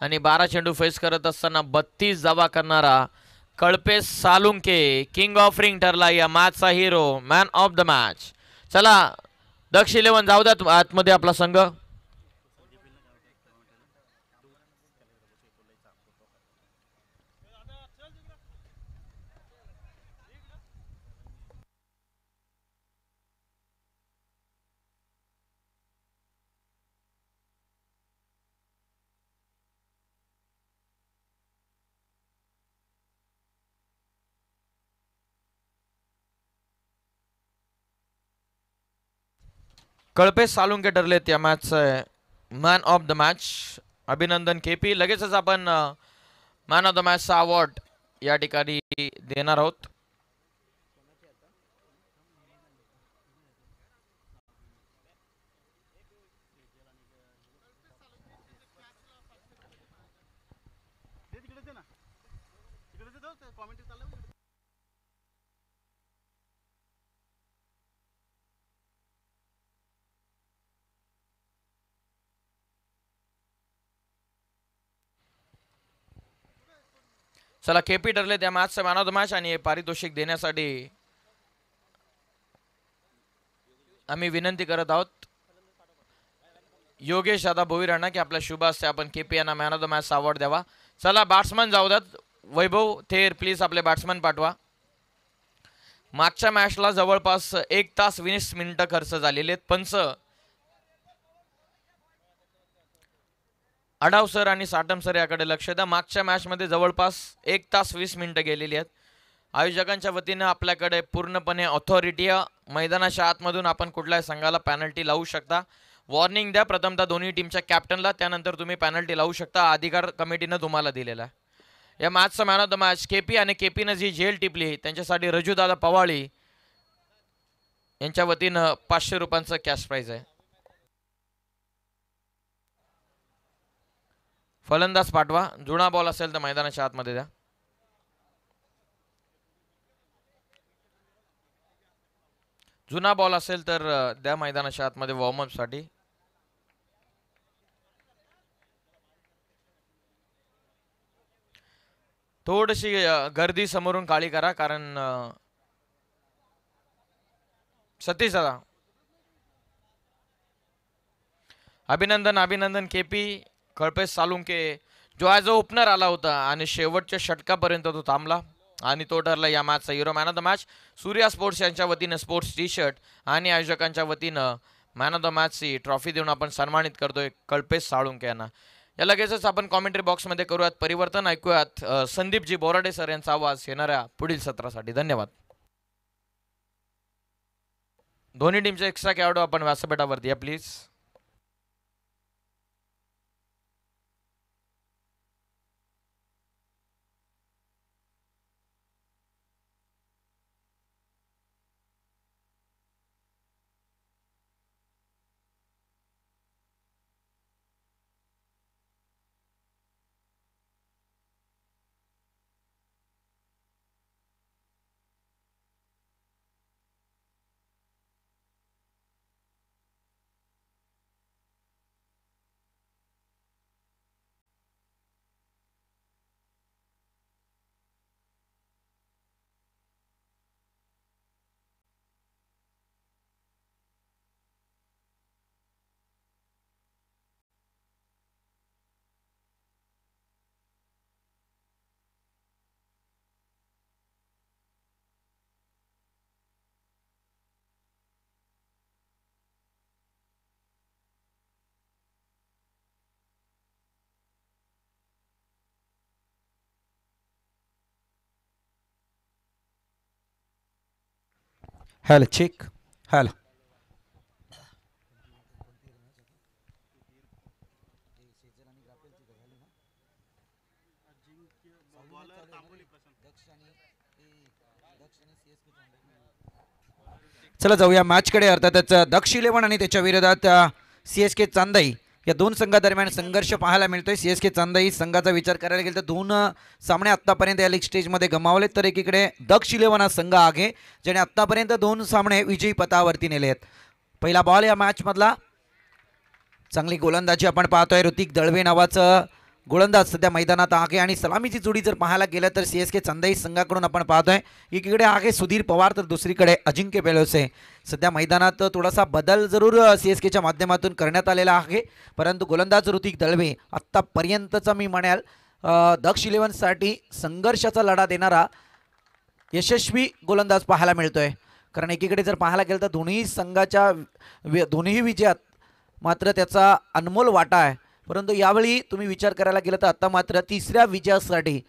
आणि बारा चेंडू फेस करत असताना बत्तीस जावा करणारा कळपे सालुंके किंग ऑफ रिंग ठरला या मॅचचा hero man of the match चला दक्ष इलेव्हन जाऊ द्या आतमध्ये आपला संघ कळपेश सालुंके ठरलेत त्या मॅचचे मॅन ऑफ द मॅच अभिनंदन केपी लगेचच आपण मॅन ऑफ द मॅचचा अवॉर्ड या ठिकाणी देणार आहोत चला केपी ठरले त्या मॅचचा मॅन ऑफ द मॅच आणि पारितोषिक देण्यासाठी आम्ही विनंती करत आहोत योगेश दादा भोवी राणा की आपल्या शुभ आपण केपी यांना man of the match award द्यावा चला बॅट्समन जाऊ द्यात वैभव थेर प्लीज आपले बॅट्समन पाठवा मागच्या मॅचला जवळपास एक तास वीस मिनिटं खर्च झालेले आहेत पंच अडाव सर आणि साटम सर याकडे लक्ष द्या मागच्या मॅचमध्ये जवळपास एक तास वीस मिनटं गेलेली आहेत आयोजकांच्या वतीनं आपल्याकडे पूर्णपणे ऑथॉरिटी मैदानाच्या आतमधून आपण कुठल्याही संघाला पॅनल्टी लावू शकता वॉर्निंग द्या प्रथमतः दोन्ही टीमच्या कॅप्टनला त्यानंतर तुम्ही पॅनल्टी लावू शकता अधिकार कमिटीनं तुम्हाला दिलेला आहे या मॅचचं man of the match K P आणि के पीनं जी झेल टिपली त्यांच्यासाठी रजूदादा पवाळी यांच्या वतीनं पाचशे रुपयांचं कॅश प्राईज आहे फलंदाज पाठवा जुना बॉल असेल तर मैदानाच्या आतमध्ये द्या जुना बॉल असेल तर द्या मैदानाच्या आतमध्ये साठी थोडीशी गर्दी समोरून काळी करा कारण सतीश दादा अभिनंदन अभिनंदन केपी कळपेश सालुंके जो ॲज अ ओपनर आला होता आणि शेवटच्या षटकापर्यंत तो थांबला आणि तो ठरला या मॅचचा hero man of the match Surya sports यांच्या वतीनं स्पोर्ट्स टी शर्ट आणि आयोजकांच्या वतीनं मॅन ऑफ द मॅचची ट्रॉफी देऊन आपण सन्मानित करतोय कल्पेश साळुंके यांना या लगेचच आपण कॉमेंट्री बॉक्समध्ये करूयात परिवर्तन ऐकूयात संदीपजी बोराडे सर यांचा आवाज येणाऱ्या पुढील सत्रासाठी धन्यवाद दोन्ही टीमचे एक्स्ट्रा खेळाडू आपण व्यासपीठावरती या प्लीज हॅल चेक हॅलो चला जाऊया कडे अर्थातच दक्ष इलेव्हन आणि त्याच्या विरोधात सी एस के चांदई या दोन संघादरम्यान संघर्ष पाहायला मिळतोय सी एस के चांदाई संघाचा विचार करायला गेला तर दोन सामने आत्तापर्यंत या लीग स्टेजमध्ये गमावले तर एकीकडे दक्ष इलेव्हन हा संघ आहे ज्याने आत्तापर्यंत दोन सामने विजयी पथावरती नेले आहेत पहिला बॉल या मॅचमधला चांगली गोलंदाजी आपण पाहतोय ऋतिक दळवे नावाचं गोलंदाज सध्या मैदानात आहे आणि सलामीची जोडी जर पाहायला गेलं तर सी एस के चंदाई संघाकडून आपण पाहतोय एकीकडे आहे सुधीर पवार तर दुसरीकडे अजिंक्य बेलोसे सध्या मैदानात थोडासा बदल जरूर सी एस केच्या माध्यमातून करण्यात आलेला आहे परंतु गोलंदाज ऋतिक दळवे आत्तापर्यंतचा मी म्हणाल दक्ष इलेव्हनसाठी संघर्षाचा लढा देणारा यशस्वी गोलंदाज पाहायला मिळतोय कारण एकीकडे जर पाहायला गेलं तर दोन्ही संघाच्या दोन्ही विजयात मात्र त्याचा अनमोल वाटा आहे परंतु यावेळी तुम्ही विचार करायला गेला तर आता मात्र तिसऱ्या विजयासाठी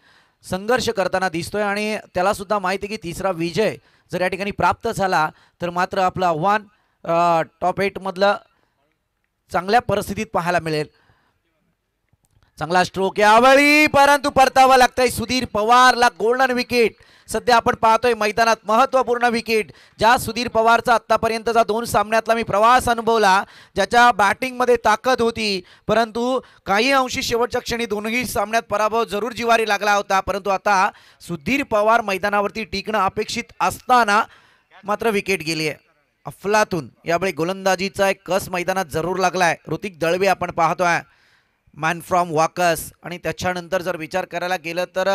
संघर्ष करताना दिसतोय आणि त्याला सुद्धा माहिती आहे की तिसरा विजय जर या ठिकाणी प्राप्त झाला तर मात्र आपलं आव्हान टॉप एटमधलं चांगल्या परिस्थितीत पाहायला मिळेल चांगला स्ट्रोक यावेळी परंतु परतावा लागतंय सुधीर पवारला गोल्डन विकेट सध्या आपण पाहतोय मैदानात महत्त्वपूर्ण विकेट ज्या सुधीर पवारचा आत्तापर्यंतचा दोन सामन्यातला मी प्रवास अनुभवला ज्याच्या बॅटिंगमध्ये ताकद होती परंतु काही अंशी शेवटच्या क्षणी दोनही सामन्यात पराभव जरूर जिवारी लागला होता परंतु आता सुधीर पवार मैदानावरती टिकणं अपेक्षित असताना मात्र विकेट गेली आहे अफलातून यावेळी गोलंदाजीचा एक कस मैदानात जरूर लागलाय ऋतिक दळवे आपण पाहतोय मॅन फ्रॉम वाकस आणि त्याच्यानंतर जर विचार करायला गेलं तर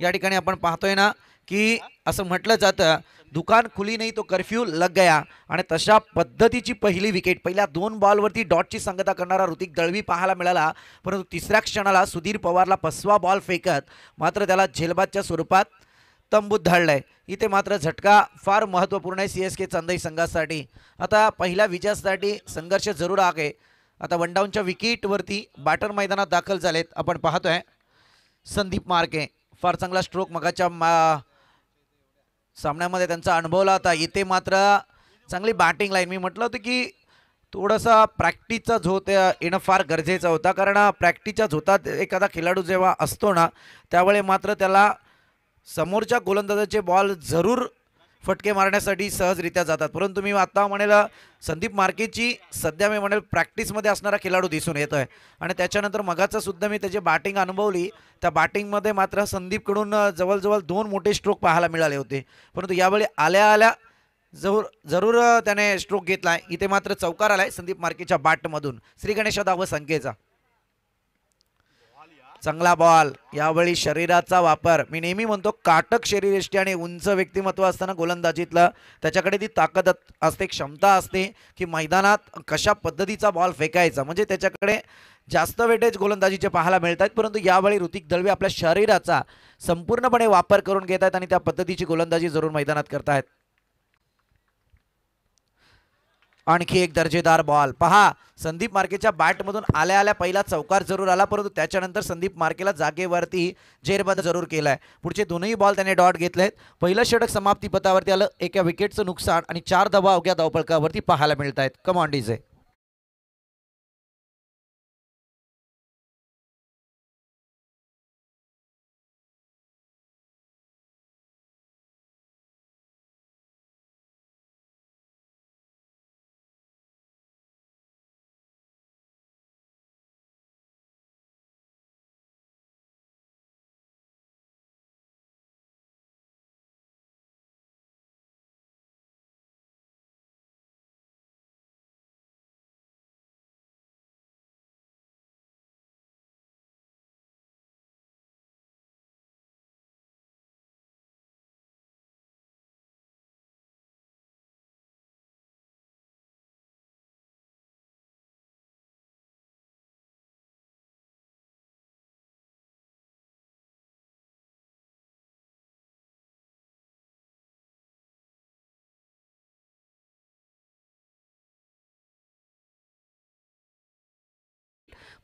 या ठिकाणी आपण पाहतोय ना की असं म्हटलं जातं दुकान खुली नाही तो कर्फ्यू लग गया आणि तशा पद्धतीची पहिली विकेट पहिल्या दोन बॉलवरती डॉटची संगता करणारा ऋतिक दळवी पाहायला मिळाला परंतु तिसऱ्या क्षणाला सुधीर पवारला पसवा बॉल फेकत मात्र त्याला झेलबादच्या स्वरूपात तंबूत धाडलंय इथे मात्र झटका फार महत्त्वपूर्ण आहे सी एस के चांदई संघासाठी आता पहिल्या विजयासाठी संघर्ष जरूर आहे आता वन डाऊनच्या विकेटवरती बॅटर मैदानात दाखल झालेत आपण पाहतोय संदीप मार्के फार चांगला स्ट्रोक मगाच्या मा सामन्यामध्ये त्यांचा अनुभवला होता इथे मात्र चांगली बॅटिंग लाईन मी म्हटलं होतं की थोडासा प्रॅक्टिसचा झोत येणं फार गरजेचा होता कारण प्रॅक्टिसच्या झोतात एखादा खेळाडू जेव्हा असतो ना त्यावेळी मात्र त्याला समोरच्या गोलंदाजाचे बॉल जरूर फटके मारण्यासाठी सहजरित्या जातात परंतु मी आत्ता म्हणेल संदीप मार्केची सध्या मी म्हणेल प्रॅक्टिसमध्ये असणारा खेळाडू दिसून येतो आहे आणि त्याच्यानंतर मगाचं सुद्धा मी त्याची बॅटिंग अनुभवली त्या बॅटिंगमध्ये मात्र संदीपकडून जवळजवळ दोन मोठे स्ट्रोक पाहायला मिळाले होते परंतु यावेळी आल्या आल्या जरूर जरूर त्याने स्ट्रोक घेतला आहे इथे मात्र चौकार आला आहे संदीप मार्केच्या बॅटमधून गणेशा दाव संख्येचा चांगला बॉल यावेळी शरीराचा वापर मी नेहमी म्हणतो काटक शरीरयष्टी आणि उंच व्यक्तिमत्व असताना गोलंदाजीतलं त्याच्याकडे ती ताकद असते क्षमता असते की मैदानात कशा पद्धतीचा बॉल फेकायचा म्हणजे त्याच्याकडे जास्त वेटेज गोलंदाजीचे पाहायला मिळत आहेत परंतु यावेळी ऋतिक दळवे आपल्या शरीराचा संपूर्णपणे वापर करून घेत आहेत आणि त्या पद्धतीची गोलंदाजी जरूर मैदानात करतायत आणखी एक दर्जेदार बॉल पहा संदीप मार्केच्या बॅटमधून आल्या आल्या पहिला चौकार जरूर आला परंतु त्याच्यानंतर संदीप मार्केला जागेवरती जेरबद जरूर केलाय पुढचे दोनही बॉल त्याने डॉट घेतले आहेत पहिलं षटक समाप्ती पथावरती आलं एका विकेटचं नुकसान आणि चार धावा अवघ्या धावपळकावरती पाहायला मिळत आहेत कमांडीज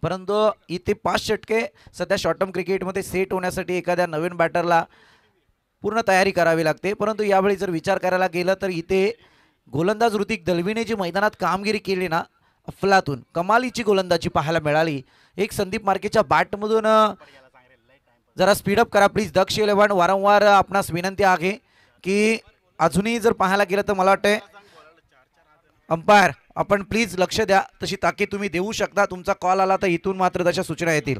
परंतु इथे पाच षटके सध्या शॉर्ट टर्म क्रिकेटमध्ये सेट होण्यासाठी एखाद्या नवीन बॅटरला पूर्ण तयारी करावी लागते परंतु यावेळी जर विचार करायला गेलं तर इथे गोलंदाज ऋतिक दलवीने जी मैदानात कामगिरी केली ना अफलातून कमालीची गोलंदाजी पाहायला मिळाली एक संदीप मार्केच्या बॅटमधून जरा स्पीडअप करा प्लीज दक्ष इलेव्हन वारंवार आपणास विनंती आहे की अजूनही जर पाहायला गेलं तर मला वाटतं अंपायर आपण प्लीज लक्ष द्या तशी ताकी तुम्ही देऊ शकता तुमचा कॉल आला तर इथून मात्र तशा सूचना येतील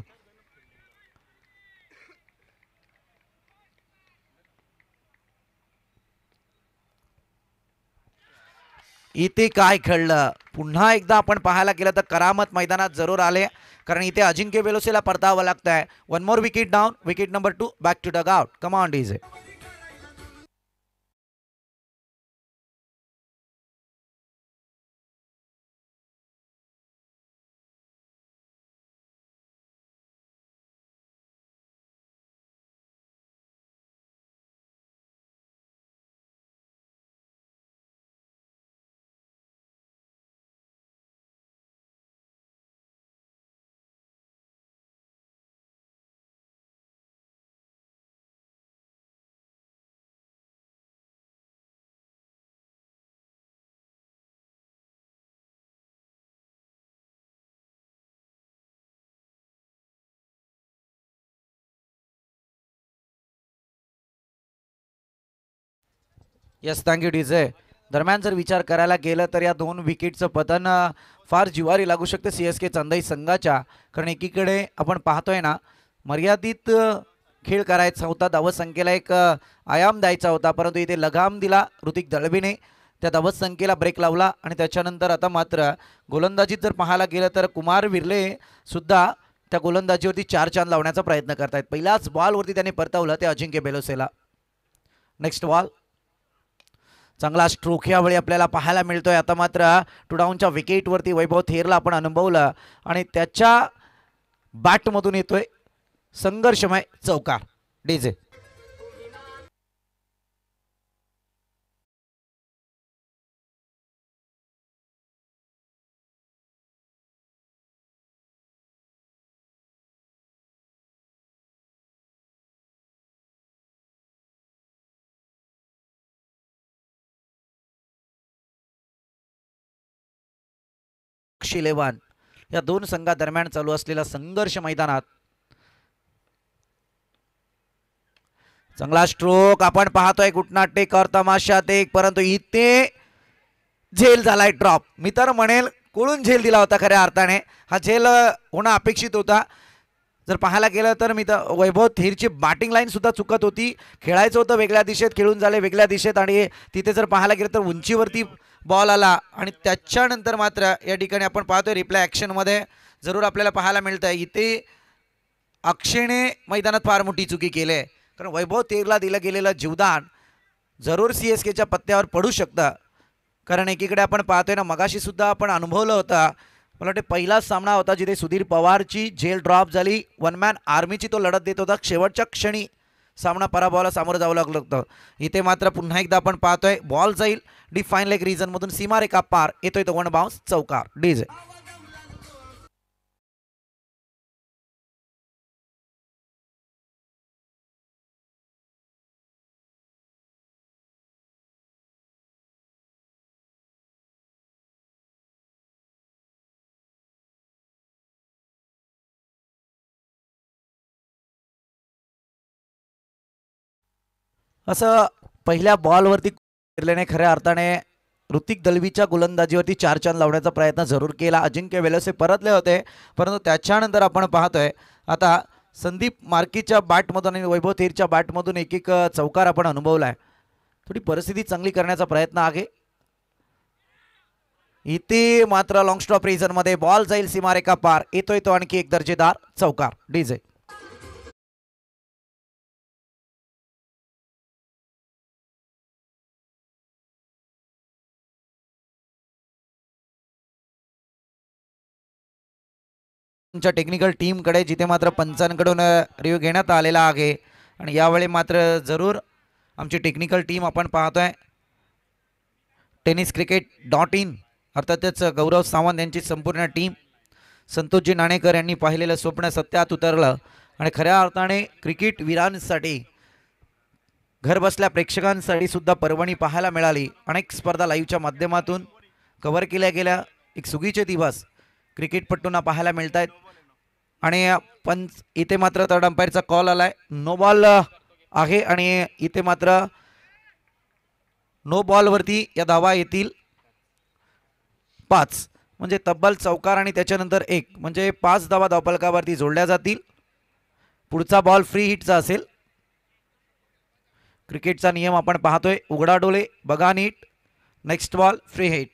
इथे काय खेळलं पुन्हा एकदा आपण पाहायला गेलं तर करामत मैदानात जरूर आले कारण इथे अजिंक्य वेलोसेला परतावं लागतंय one more wicket down wicket number two back to dugout command is yes thank you DJ दरम्यान जर विचार करायला गेलं तर या दोन विकेटचं पतन फार जिवारी लागू शकते सी एस के चांदाई संघाच्या कारण एकीकडे आपण पाहतोय ना मर्यादित खेळ करायचा होता धावसंख्येला एक आयाम द्यायचा होता परंतु इथे लगाम दिला ऋतिक दळवीने त्या धावसंख्येला ब्रेक लावला आणि त्याच्यानंतर आता मात्र गोलंदाजीत जर पाहायला गेलं तर कुमार विरले सुद्धा त्या गोलंदाजीवरती चार चांद लावण्याचा प्रयत्न करतायत पहिलाच बॉलवरती त्याने परतवलं ते अजिंक्य बेलोसेला नेक्स्ट बॉल चांगला स्ट्रोक वेळी आपल्याला पाहायला मिळतोय आता मात्र टू टुडाऊनच्या विकेटवरती वैभव थेरला आपण अनुभवलं आणि त्याच्या बॅटमधून येतोय संघर्षमय चौकार डीजे बुश इलेवन या दोन संघादरम्यान चालू असलेला संघर्ष मैदानात चांगला स्ट्रोक आपण पाहतोय और तमाशात एक परंतु इथे झेल झालाय ड्रॉप मी तर म्हणेल कुळून झेल दिला होता खऱ्या अर्थाने हा झेल होणं अपेक्षित होता जर पाहायला गेलं तर मी तर वैभव थिरची बॅटिंग लाईन सुद्धा चुकत होती खेळायचं होतं वेगळ्या दिशेत खेळून झाले वेगळ्या दिशेत आणि तिथे जर पाहायला गेलं तर उंचीवरती बॉल आला आणि त्याच्यानंतर मात्र या ठिकाणी आपण पाहतोय रिप्लाय ॲक्शनमध्ये जरूर आपल्याला पाहायला मिळतं आहे इथे अक्षयने मैदानात फार मोठी चुकी केली आहे कारण वैभव तेरला दिलं गेलेलं जीवदान जरूर सी एस केच्या पत्त्यावर पडू शकतं कारण एकीकडे आपण पाहतोय ना मगाशीसुद्धा आपण अनुभवलं होता मला वाटते पहिलाच सामना होता जिथे सुधीर पवारची जेल ड्रॉप झाली वन मॅन आर्मीची तो लढत देत होता शेवटच्या क्षणी सामना पराभवाला सामोरं जावं लागलं होतं इथे मात्र पुन्हा एकदा आपण पाहतोय बॉल जाईल डिफाईन लाईक रिझनमधून सीमारेखा पार येतोय तो वन बाउन्स चौकार डीज असं पहिल्या बॉलवरती फिरल्याने खऱ्या अर्थाने ऋतिक दलवीच्या गोलंदाजीवरती चार चांद लावण्याचा प्रयत्न जरूर केला अजिंक्य वेलसे परतले होते परंतु त्याच्यानंतर आपण पाहतोय आता संदीप मार्कीच्या बॅटमधून आणि वैभव थेरच्या बॅटमधून एक एक चौकार आपण अनुभवला आहे थोडी परिस्थिती चांगली करण्याचा प्रयत्न आहे इथे मात्र लॉंग स्टॉप रिझनमध्ये बॉल जाईल सीमारेखा पार येतोय तो आणखी एक दर्जेदार चौकार डीजे तुमच्या टेक्निकल टीमकडे जिथे मात्र पंचांकडून रिव्ह्यू घेण्यात आलेला आहे आणि यावेळी मात्र जरूर आमची टेक्निकल टीम आपण पाहतोय टेनिस क्रिकेट डॉट इन अर्थातच गौरव सावंत यांची संपूर्ण टीम संतोषजी नाणेकर यांनी पाहिलेलं स्वप्न सत्यात उतरलं आणि खऱ्या अर्थाने क्रिकेट वीरांसाठी घरबसल्या प्रेक्षकांसाठी सुद्धा पर्वणी पाहायला मिळाली अनेक स्पर्धा लाईव्हच्या माध्यमातून कव्हर केल्या गेल्या एक सुगीचे दिवस क्रिकेटपटूंना पाहायला मिळत आहेत आणि पण इथे मात्र तर अंपायरचा कॉल आलाय नो बॉल आहे आणि इथे मात्र नो बॉलवरती या धावा येतील पाच म्हणजे तब्बल चौकार आणि त्याच्यानंतर एक म्हणजे पाच धावा धावपलकावरती जोडल्या जातील पुढचा बॉल फ्री हिटचा असेल क्रिकेटचा नियम आपण पाहतोय उघडा डोले बघा नीट नेक्स्ट बॉल फ्री हिट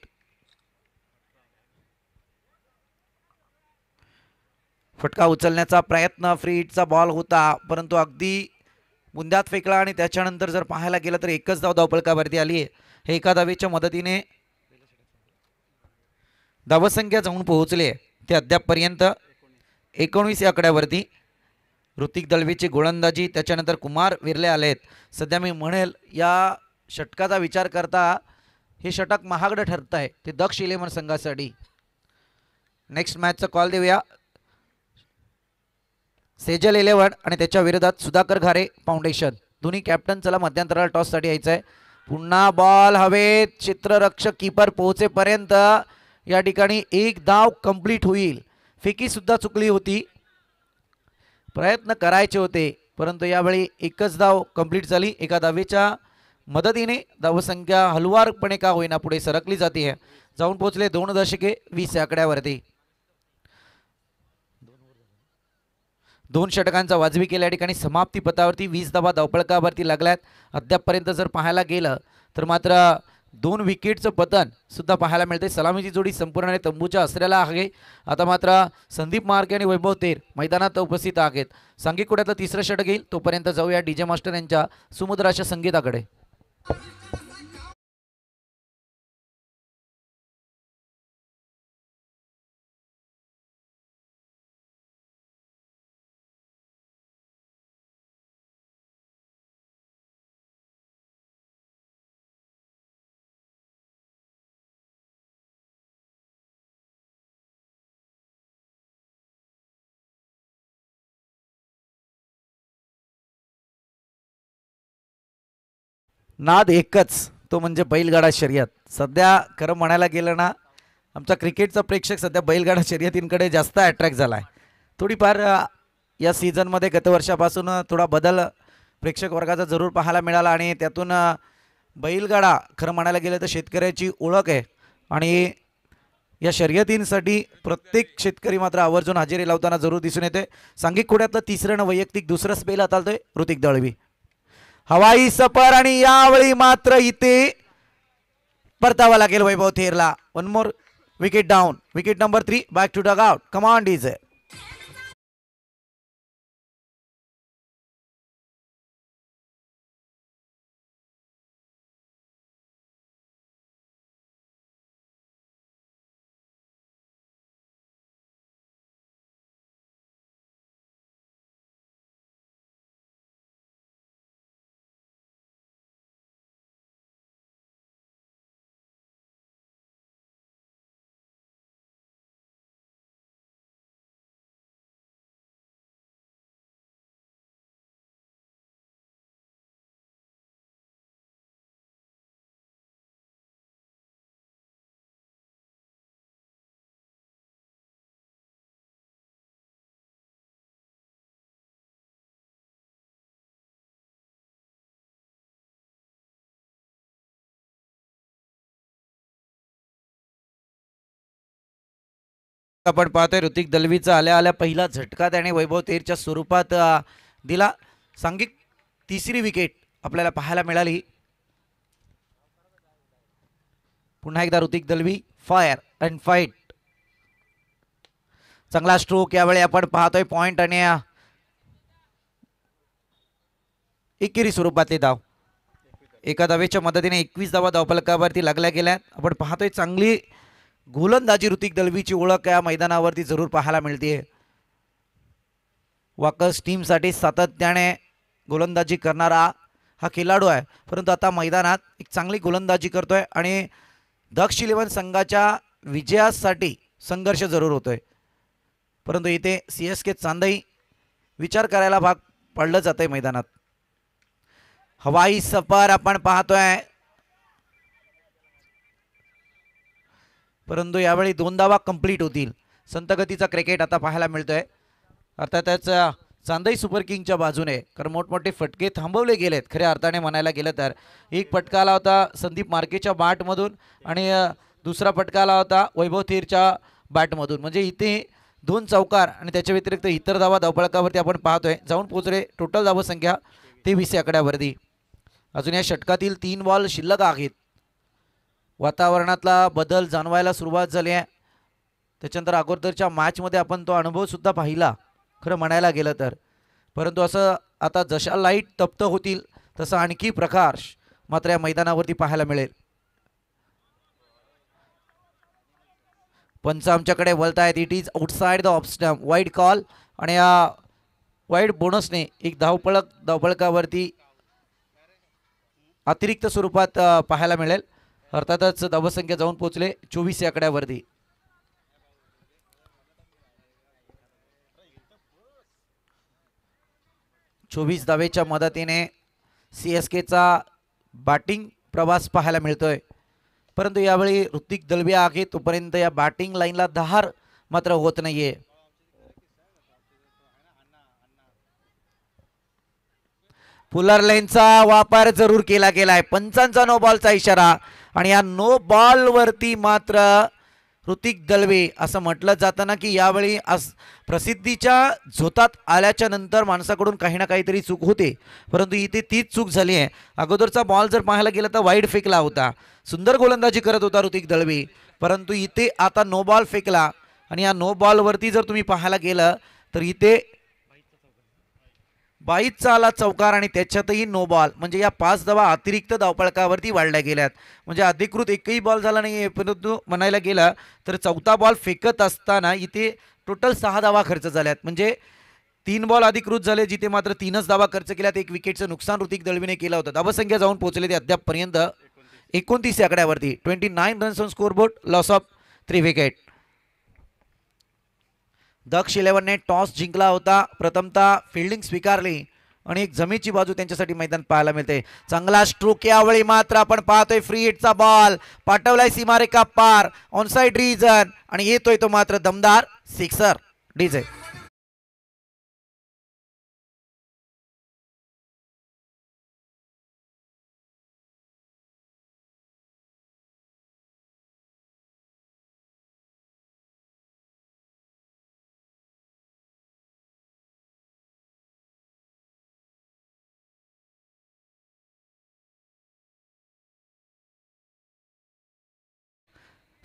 फटका उचलण्याचा प्रयत्न फ्री हिटचा बॉल होता परंतु अगदी बुंद्यात फेकला आणि त्याच्यानंतर जर पाहायला गेलं तर एकच धाव धावपळकावरती आली आहे हे एका धावेच्या मदतीने धावसंख्या जाऊन पोहोचले ते अद्यापपर्यंत एकोणवीस या आकड्यावरती ऋतिक दळवीची गोलंदाजी त्याच्यानंतर कुमार विरले आलेत सध्या मी म्हणेल या षटकाचा विचार करता हे षटक महागडं ठरत आहे ते दक्ष इलेव्हन संघासाठी नेक्स्ट मॅचचा कॉल देऊया सेजल इलेवन आणि त्याच्या विरोधात सुधाकर घारे फाउंडेशन दोन्ही कॅप्टन चला मध्यंतराला टॉससाठी यायचं आहे पुन्हा बॉल हवेत चित्ररक्षक किपर पोहोचेपर्यंत या ठिकाणी एक धाव कंप्लीट होईल सुद्धा चुकली होती प्रयत्न करायचे होते परंतु यावेळी एकच धाव कंप्लीट झाली एका धावेच्या मदतीने धावसंख्या हलवारपणे का होईना पुढे सरकली जाते जाऊन पोहोचले दोन दशके वीस आकड्यावरती दोन षटकांचा वाजवी केल्या ठिकाणी समाप्ती पथावरती वीस दबा धावपळकावरती लागल्यात अद्यापपर्यंत जर पाहायला गेलं तर मात्र दोन विकेटचं पतन सुद्धा पाहायला मिळते सलामीची जोडी संपूर्णपणे तंबूच्या असल्याला आहे आता मात्र संदीप मार्के आणि वैभव तेर मैदानात उपस्थित आहेत सांगे कुड्यातलं तिसरं षटक येईल तोपर्यंत जाऊया डी जे मास्टर यांच्या सुमुद्राच्या संगीताकडे नाद एकच तो म्हणजे बैलगाडा शर्यत सध्या खरं म्हणायला गेलं ना आमचा क्रिकेटचा प्रेक्षक सध्या बैलगाडा शर्यतींकडे जास्त अट्रॅक्ट झाला आहे थोडीफार या सीझनमध्ये गतवर्षापासून थोडा बदल प्रेक्षक वर्गाचा जरूर पाहायला मिळाला आणि त्यातून बैलगाडा खरं म्हणायला गेलं तर शेतकऱ्याची ओळख आहे आणि या शर्यतींसाठी प्रत्येक शेतकरी मात्र आवर्जून हजेरी लावताना जरूर दिसून येते सांघिक खोड्यातलं तिसरं वैयक्तिक दुसरं स्पेल हाताळतोय ऋतिक दळवी हवाई सफर आणि यावेळी मात्र इथे परतावा लागेल वैभव थेरला one more wicket down wicket number three back to dugout command is आपण पाहतोय ऋतिक दलवीचा आल्या आल्या पहिला झटका त्याने वैभव तेरच्या स्वरूपात दिला सांगिक तिसरी विकेट आपल्याला पाहायला मिळाली पुन्हा एकदा Hrithik Dalvi fire and fight चांगला स्ट्रोक यावेळी आपण पाहतोय पॉइंट आणि एकेरी स्वरूपातले धाव एका दावेच्या मदतीने एकवीस धावा धावपलकावरती लागल्या गेल्या आपण पाहतोय चांगली गोलंदाजी ऋतिक दलवीची ओळख या मैदानावरती जरूर पाहायला मिळते वाकस टीमसाठी सातत्याने गोलंदाजी करणारा हा खेळाडू आहे परंतु आता मैदानात एक चांगली गोलंदाजी करतोय आणि दक्ष इलेव्हन संघाच्या विजयासाठी संघर्ष जरूर होतोय परंतु इथे सी एस के चांदई विचार करायला भाग पडलं जातंय मैदानात हवाई सफर आपण पाहतोय परंतु यावेळी दोन धावा कंप्लीट होतील संतगतीचा क्रिकेट आता पाहायला मिळतोय अर्थातच चांदई सुपर किंगच्या बाजूने कारण मोठमोठे फटके थांबवले गेलेत खऱ्या अर्थाने म्हणायला गेलं तर एक फटका आला होता संदीप मार्केच्या बॅटमधून आणि दुसरा फटका आला होता वैभव थेरच्या बॅटमधून म्हणजे इथे दोन चौकार आणि त्याच्या व्यतिरिक्त इतर धावा धावपळकावरती आपण पाहतोय जाऊन पोचले टोटल धावसंख्या तेवीस आकड्यावरती अजून या षटकातील तीन बॉल शिल्लक आहेत वातावरणातला बदल जाणवायला सुरुवात झाली आहे त्याच्यानंतर अगोदरच्या मॅचमध्ये आपण तो अनुभवसुद्धा पाहिला खरं म्हणायला गेलं तर परंतु असं आता जशा लाईट तप्त होतील तसा आणखी प्रकाश मात्र या मैदानावरती पाहायला मिळेल पंच आमच्याकडे आहेत it is outside the off stump wide call आणि या वाईट बोनसने एक धावपळक धावपळकावरती अतिरिक्त स्वरूपात पाहायला मिळेल अर्थातच धावसंख्या जाऊन पोहोचले चोवीस या आकड्यावरती चोवीस धावेच्या मदतीने सी एस केचा बॅटिंग प्रवास पाहायला मिळतोय परंतु यावेळी ऋतिक दलबिया आहे तोपर्यंत या बॅटिंग लाईनला दहार मात्र होत नाहीये पुलर लेनचा वापर जरूर केला गेलाय पंचांचा नो बॉलचा इशारा आणि या नो बॉलवरती मात्र ऋतिक दलवे असं म्हटलं जातं ना की यावेळी अस प्रसिद्धीच्या झोतात आल्याच्या नंतर माणसाकडून काही ना काहीतरी चूक होते परंतु इथे तीच चूक झाली आहे अगोदरचा बॉल जर पाहायला गेला तर वाईड फेकला होता सुंदर गोलंदाजी करत होता ऋतिक दळवे परंतु इथे आता नो बॉल फेकला आणि या नो बॉलवरती जर तुम्ही पाहायला गेलं तर इथे बाईस आला चौकार आणि त्याच्यातही नो बॉल म्हणजे या पाच धावा अतिरिक्त धावपळकावरती वाढल्या गेल्यात म्हणजे अधिकृत एकही बॉल झाला नाही आहे परंतु म्हणायला गेला तर चौथा बॉल फेकत असताना इथे टोटल सहा धावा खर्च झाल्यात म्हणजे तीन बॉल अधिकृत झाले जिथे मात्र तीनच धावा खर्च केल्यात एक विकेटचं नुकसान ऋतिक दळवीने केलं होतं धावसंख्या जाऊन पोहोचले ते अद्यापपर्यंत एकोणतीस आकड्यावरती twenty nine runs on scoreboard loss of three wicket Daksh ने टॉस जिंकला होता प्रथमता फिल्डिंग स्वीकारली आणि एक जमीची बाजू त्यांच्यासाठी मैदान पाहायला मिळते चांगला स्ट्रोक यावेळी मात्र आपण पाहतोय फ्री हिटचा बॉल पाठवलाय का पार ऑन साइड रिजन आणि येतोय तो मात्र दमदार सिक्सर डीजे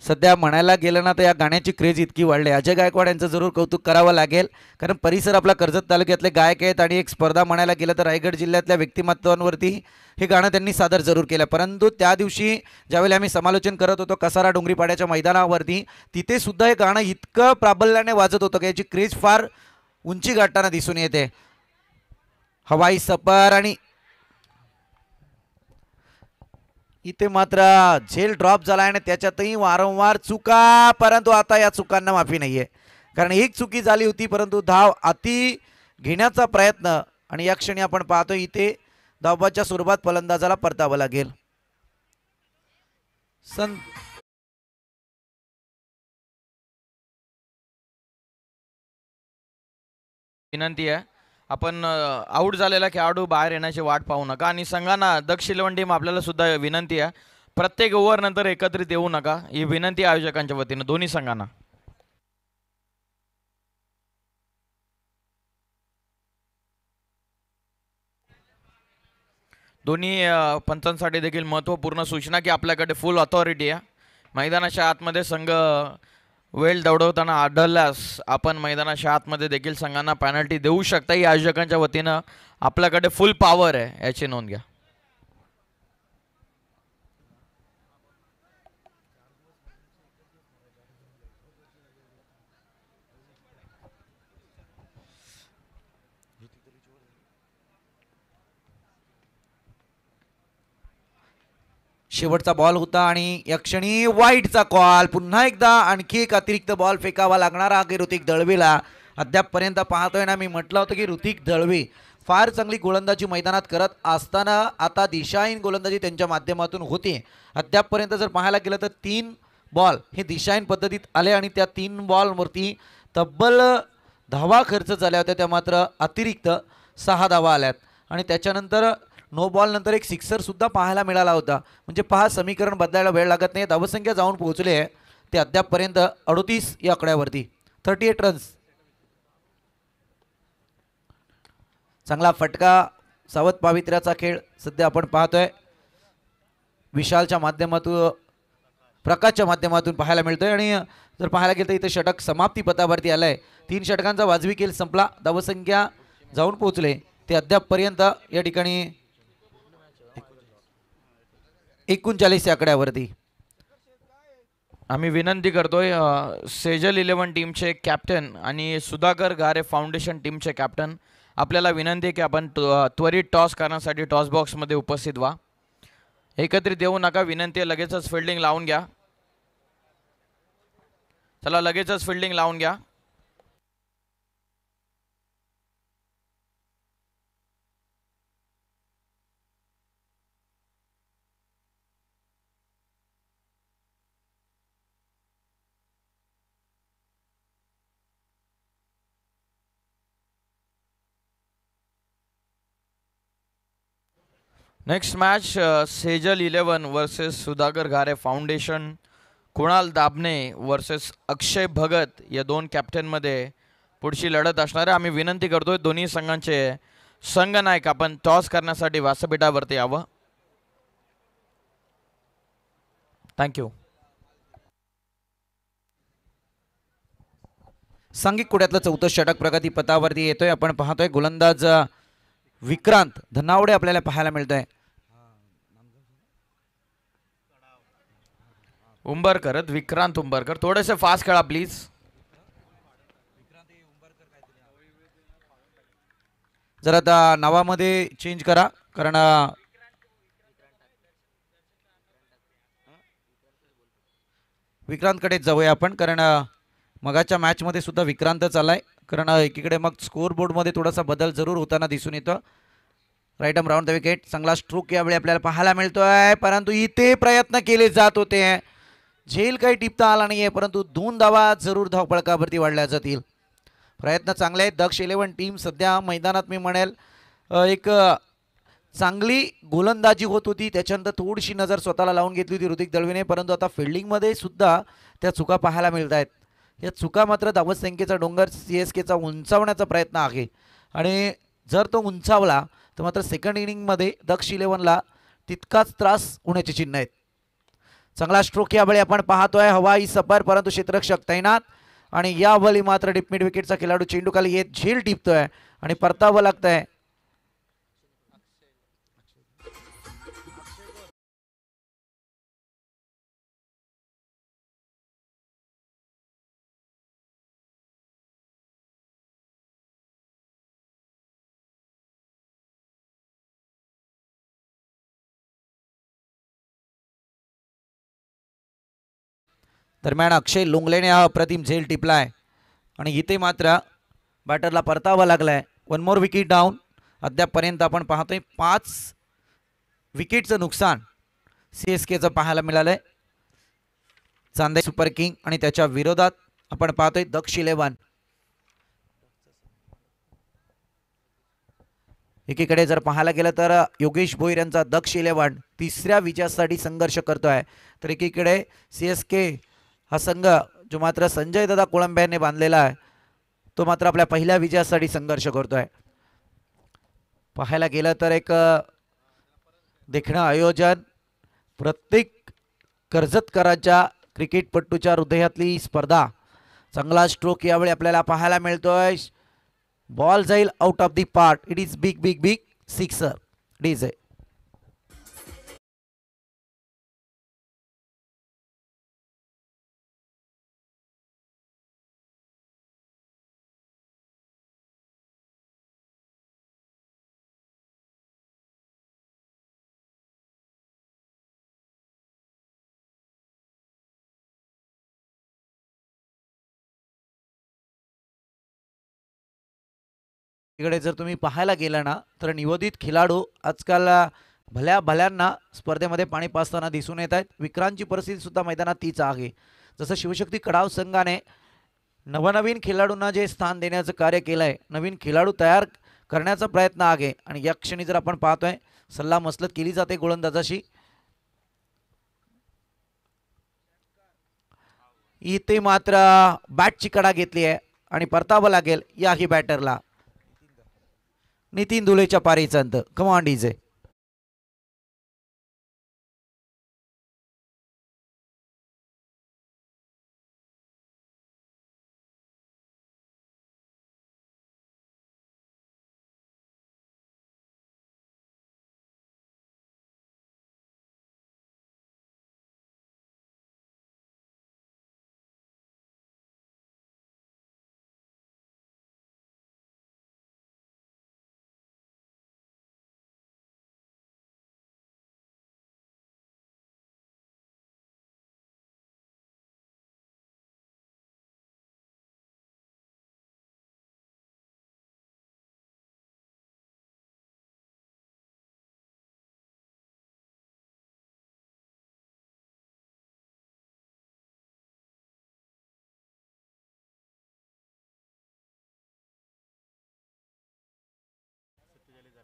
सध्या म्हणायला गेलं ना तर या गाण्याची क्रेज इतकी वाढली अजय गायकवाड यांचं जरूर कौतुक करावं लागेल कारण परिसर आपला कर्जत तालुक्यातले गायक आहेत आणि एक स्पर्धा म्हणायला गेलं तर रायगड जिल्ह्यातल्या व्यक्तिमत्वांवरती हे गाणं त्यांनी सादर जरूर केलं परंतु त्या दिवशी ज्यावेळी आम्ही समालोचन करत होतो कसारा डोंगरीपाड्याच्या मैदानावरती तिथे सुद्धा हे गाणं इतकं प्राबल्याने वाजत होतं की याची क्रेज फार उंची गाठताना दिसून येते हवाई सफर आणि इथे मात्र झेल ड्रॉप झाला आणि त्याच्यातही वारंवार चुका परंतु आता या चुकांना माफी नाही आहे कारण एक चुकी झाली होती परंतु धाव अति घेण्याचा प्रयत्न आणि या क्षणी आपण पाहतो इथे धावबाच्या स्वरूपात फलंदाजाला परतावं लागेल सं विनंती आहे आपण आऊट झालेला खेळाडू बाहेर येण्याची वाट पाहू नका आणि संघांना दक्ष इलेवन टीम आपल्याला सुद्धा विनंती आहे प्रत्येक नंतर एकत्रित येऊ नका ही विनंती आयोजकांच्या वतीनं दोन्ही संघांना दोन्ही पंचांसाठी देखील महत्त्वपूर्ण सूचना की आपल्याकडे फुल ऑथॉरिटी आहे मैदानाच्या आतमध्ये संघ वेळ दौडवताना आढळल्यास आपण मैदानाच्या आतमध्ये देखील संघांना पॅनल्टी देऊ शकता ही आयोजकांच्या वतीनं आपल्याकडे फुल पॉवर आहे याची नोंद घ्या शेवटचा बॉल होता आणि या क्षणी वाईटचा कॉल पुन्हा एकदा आणखी एक अतिरिक्त बॉल फेकावा लागणारा की ऋतिक दळवेला अद्यापपर्यंत पाहतोय ना मी म्हटलं होतं की ऋतिक दळवे फार चांगली गोलंदाजी मैदानात करत असताना आता दिशाहीन गोलंदाजी त्यांच्या माध्यमातून होते अद्यापपर्यंत जर पाहायला गेलं तर तीन बॉल हे दिशाहीन पद्धतीत आले आणि त्या तीन बॉलवरती तब्बल धावा खर्च झाल्या होत्या त्या मात्र अतिरिक्त सहा धावा आल्यात आणि त्याच्यानंतर नो बॉल नंतर एक सिक्सरसुद्धा पाहायला मिळाला होता म्हणजे पहा समीकरण बदलायला वेळ लागत नाही धावसंख्या जाऊन पोहोचले आहे ते अद्यापपर्यंत अडोतीस या आकड्यावरती थर्टी एट रन्स चांगला फटका सावध पावित्र्याचा खेळ सध्या आपण पाहतोय विशालच्या माध्यमातून प्रकाशच्या माध्यमातून पाहायला मिळतोय आणि जर पाहायला गेलं तर इथे षटक समाप्ती पथावरती आलं आहे तीन षटकांचा वाजवी खेळ संपला धावसंख्या जाऊन पोहोचले ते अद्यापपर्यंत या ठिकाणी एकोणचाळीस आकड्यावरती आम्ही विनंती करतोय सेजल इलेव्हन टीमचे कॅप्टन आणि सुधाकर गारे फाउंडेशन टीमचे कॅप्टन आपल्याला विनंती आहे की आपण त्वरित टॉस करण्यासाठी टॉस बॉक्समध्ये उपस्थित व्हा एकत्रित देऊ नका विनंती आहे लगेचच फिल्डिंग लावून घ्या चला लगेचच फिल्डिंग लावून घ्या next match Sejal eleven versus Sudhakar Ghare foundation Kunal Dabne versus Akshay Bhagat या दोन कॅप्टनमध्ये पुढची लढत असणार आहे आम्ही विनंती करतोय दोन्ही संघांचे नायक आपण टॉस करण्यासाठी व्यासपीठावरती यावं थँक्यू संगीत कुड्यातलं चौथं षटक प्रगती पथावरती येतोय आपण पाहतोय गोलंदाज विक्रांत धनावडे आपल्याला पाहायला आहे उंबरकर विक्रांत उंबरकर थोडस फास्ट खेळा प्लीज जरा आता नावामध्ये चेंज करा कारण विक्रांतकडे जाऊया आपण कारण मगाच्या मॅचमध्ये सुद्धा विक्रांतच आलाय कारण एकीकडे मग स्कोरबोर्डमध्ये थोडासा बदल जरूर होताना दिसून येतं right arm round the wicket चांगला स्ट्रोक यावेळी आपल्याला पाहायला मिळतो आहे परंतु इथे प्रयत्न केले जात होते झेल काही टिपता आला नाही आहे परंतु दोन धावा जरूर धावपळकावरती वाढल्या जातील प्रयत्न चांगले आहेत दक्ष इलेवन टीम सध्या मैदानात मी म्हणेल एक चांगली गोलंदाजी होत होती त्याच्यानंतर थोडीशी नजर स्वतःला लावून घेतली होती ऋतिक दळवीने परंतु आता फिल्डिंगमध्ये सुद्धा त्या चुका पाहायला मिळत आहेत या चुका मात्र संख्येचा डोंगर सी एस केचा उंचावण्याचा प्रयत्न आहे आणि जर तो उंचावला तर मात्र सेकंड इनिंगमध्ये दक्ष इलेव्हनला तितकाच त्रास होण्याची चिन्ह आहेत चांगला स्ट्रोक यावेळी आपण पाहतोय हवाई सफर परंतु क्षेत्ररक्षक तैनात आणि यावेळी मात्र डिपमिट विकेटचा खेळाडू चेंडूखाली येत झेल टिपतोय आणि परतावं लागतंय दरम्यान अक्षय लोंगलेने हा अप्रतिम झेल टिपला आहे आणि इथे मात्र बॅटरला परतावा लागला आहे वन मोर विकेट डाऊन अद्यापपर्यंत आपण पाहतोय पाच विकेटचं नुकसान सी एस केचं पाहायला मिळालं आहे चांदे सुपर किंग आणि त्याच्या विरोधात आपण पाहतोय दक्ष इलेव्हन एकीकडे जर पाहायला गेलं तर योगेश भोईर यांचा दक्ष इलेव्हन तिसऱ्या विजयासाठी संघर्ष करतो आहे तर एकीकडे सी एस के हा संघ जो मात्र संजय दादा कोळंब्याने बांधलेला आहे तो मात्र आपल्या पहिल्या विजयासाठी संघर्ष करतो आहे पाहायला गेलं तर एक देखणं आयोजन प्रत्येक कर्जतकाराच्या क्रिकेटपट्टूच्या हृदयातली स्पर्धा चांगला स्ट्रोक यावेळी आपल्याला पाहायला मिळतोय बॉल जाईल out of the park it is big big big sixer it is इकडे जर तुम्ही पाहायला गेला ना तर निवोदित खिलाडू आजकाल भल्या भल्यांना स्पर्धेमध्ये पाणी पाचताना दिसून येत आहेत विक्रांतची सुद्धा मैदानात तीच आहे जसं शिवशक्ती कडाव संघाने नवनवीन खेळाडूंना जे स्थान देण्याचं कार्य केलं आहे नवीन खेळाडू तयार करण्याचा प्रयत्न आहे आणि या क्षणी जर आपण पाहतोय सल्ला मसलत केली जाते गोलंदाजाशी इथे मात्र बॅटची कडा घेतली आहे आणि परतावं लागेल याही बॅटरला नितीन धुळेच्या पारीचा अंत कमांडीजे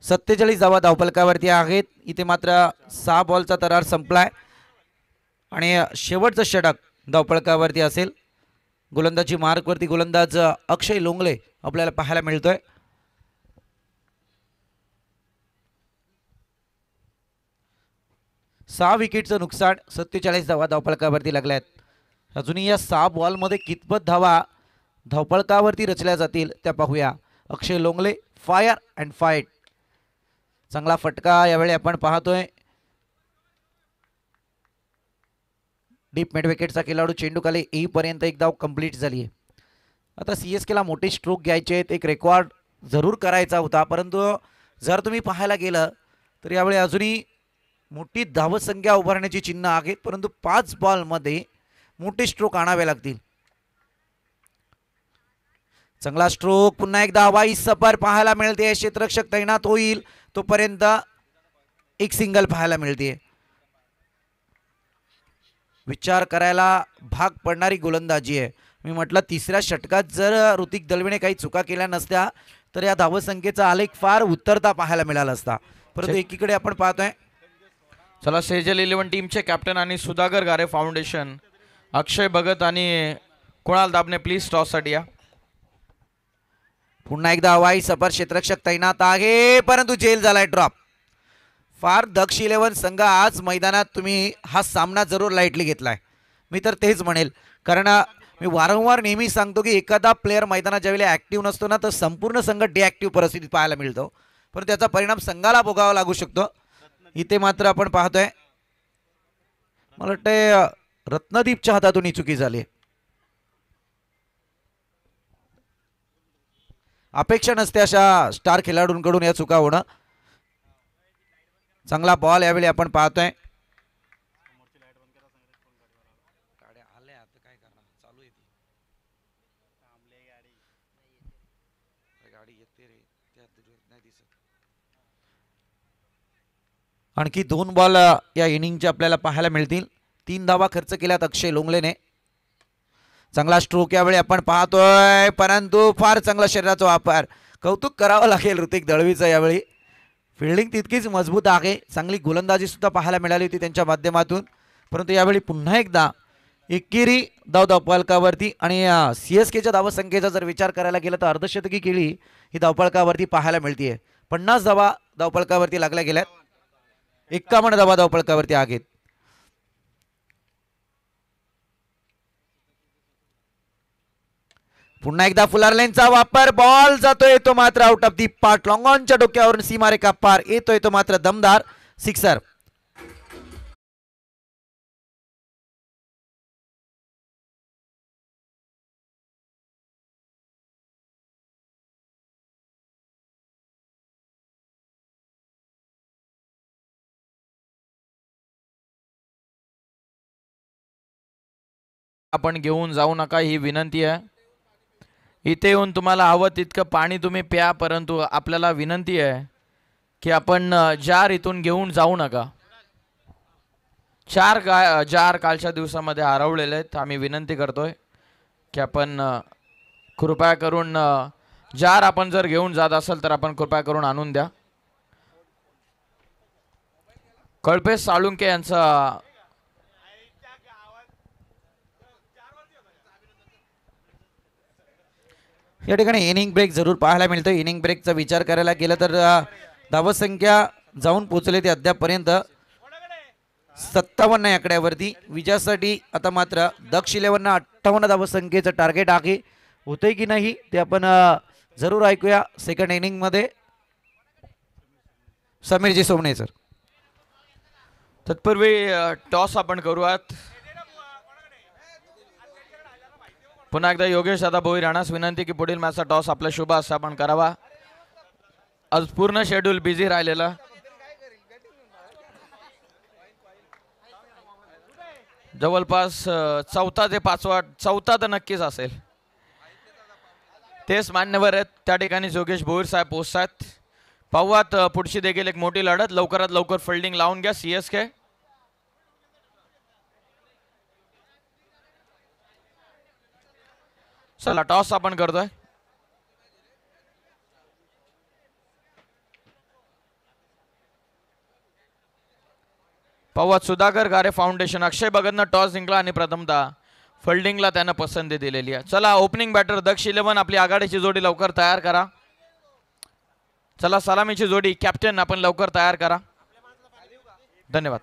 सत्तेचाळीस धावा धावपळकावरती आहेत इथे मात्र सहा बॉलचा तरार संपलाय आणि शेवटचं षटक धावपळकावरती असेल गोलंदाजी मार्कवरती गोलंदाज अक्षय लोंगले आपल्याला पाहायला मिळतोय सहा विकेटचं नुकसान सत्तेचाळीस धावा धावपळकावरती लागल्या आहेत अजूनही या सहा बॉलमध्ये कितपत धावा धावपळकावरती रचल्या जातील त्या पाहूया Akshay Longle fire and fight चांगला फटका यावेळी आपण पाहतोय डीप विकेटचा खेळाडू चेंडू खाली येईपर्यंत एक धाव कंप्लीट झाली आहे आता सी एस केला मोठे स्ट्रोक घ्यायचे आहेत एक रेकॉर्ड जरूर करायचा होता परंतु जर तुम्ही पाहायला गेलं तर यावेळी अजूनही मोठी धावसंख्या उभारण्याची चिन्ह आहेत परंतु पाच बॉलमध्ये मोठे स्ट्रोक आणावे लागतील चांगला स्ट्रोक पुन्हा एकदा हवाई सफर पाहायला मिळते क्षेत्ररक्षक तैनात होईल तोपर्यंत एक सिंगल पाहायला मिळते विचार करायला भाग पडणारी गोलंदाजी आहे मी म्हटलं तिसऱ्या षटकात जर ऋतिक दलवीने काही चुका केल्या नसत्या तर या धावसंख्येचा आलेख फार उत्तरता पाहायला मिळाला असता परंतु एकीकडे आपण पाहतोय चला सेजल इलेव्हन टीमचे कॅप्टन आणि सुधागर गारे फाउंडेशन अक्षय भगत आणि कुणाल दाबने प्लीज टॉससाठी या पुन्हा एकदा हवाई सफर क्षेत्रक्षक तैनात आहे परंतु जेल झालाय ड्रॉप फार दक्ष इलेव्हन संघ आज मैदानात तुम्ही हा सामना जरूर लाईटली घेतलाय मी तर तेच म्हणेल कारण मी वारंवार नेहमी सांगतो की एखादा प्लेअर मैदानात ज्यावेळी ॲक्टिव्ह नसतो ना तर संपूर्ण संघ डिॲक्टिव्ह परिस्थितीत पाहायला मिळतो पण त्याचा परिणाम संघाला भोगावा लागू शकतो इथे मात्र आपण पाहतोय मला वाटतंय रत्नदीपच्या हातातून ही चुकी झाली आहे अपेक्षा नसते अशा स्टार खेळाडूंकडून या चुका होणं चांगला बॉल यावेळी आपण पाहतोय आणखी दोन बॉल या इनिंगचे आपल्याला पाहायला मिळतील तीन धावा खर्च केल्यात अक्षय लोंगलेने चांगला स्ट्रोक यावेळी आपण पाहतोय परंतु फार चांगला शरीराचा वापर कौतुक करावं लागेल ऋतिक दळवीचं यावेळी फिल्डिंग तितकीच मजबूत आहे चांगली गोलंदाजीसुद्धा पाहायला मिळाली होती त्यांच्या माध्यमातून परंतु यावेळी पुन्हा एकदा एकेरी धाव धावपालकावरती आणि सी एस केच्या धावसंख्येचा जर विचार करायला गेला तर अर्धशतकी केली ही धावपळकावरती पाहायला मिळते पन्नास धावा धावपळकावरती लागल्या गेल्यात एक्कावन्न धावा धावपळकावरती आहेत पुन्हा एकदा फुलार लाईनचा वापर बॉल जातोय तो मात्र आउट ऑफ दी पार्ट लॉंगॉनच्या डोक्यावरून सीमारेखा पार येतोय तो मात्र दमदार सिक्सर आपण घेऊन जाऊ नका ही विनंती आहे इथे येऊन तुम्हाला हवं तितकं पाणी तुम्ही प्या परंतु आपल्याला विनंती आहे की आपण जार इथून घेऊन जाऊ नका चार का जार कालच्या दिवसामध्ये हरवलेले आहेत आम्ही विनंती करतोय की आपण कृपया करून जार आपण जर घेऊन जात असेल तर आपण कृपया करून आणून द्या कळपेश साळुंके यांचा या ठिकाणी इनिंग ब्रेक जरूर पाहायला मिळतो इनिंग ब्रेकचा विचार करायला गेला तर धावसंख्या जाऊन पोचले ते अद्यापपर्यंत सत्तावन्न आकड्यावरती विजयासाठी आता मात्र दक्ष इलेव्हनना अठ्ठावन्न धावसंख्येचं टार्गेट आहे होतंय की नाही ते आपण जरूर ऐकूया सेकंड इनिंगमध्ये समीरजी सोमणे सर तत्पूर्वी टॉस आपण करूयात पुन्हा एकदा योगेश दादा भोई राणास विनंती की पुढील मॅचचा टॉस आपला शुभ पण करावा आज पूर्ण शेड्यूल बिझी राहिलेला जवळपास चौथा ते पाचवा चौथा तर नक्कीच असेल तेच मान्यवर आहेत त्या ठिकाणी योगेश भोईर साहेब पोचतात पाहूयात पुढची देखील एक मोठी लढत लवकरात लवकर फिल्डिंग लावून घ्या सी एस के चला टॉस आपण करतोय पवत सुधाकर गारे फाउंडेशन अक्षय भगतनं टॉस जिंकला आणि प्रथमतः फिल्डिंगला त्यानं पसंती दिलेली आहे चला ओपनिंग बॅटर दक्ष इलेव्हन आपली आघाडीची जोडी लवकर तयार करा चला सलामीची जोडी कॅप्टन आपण लवकर तयार करा धन्यवाद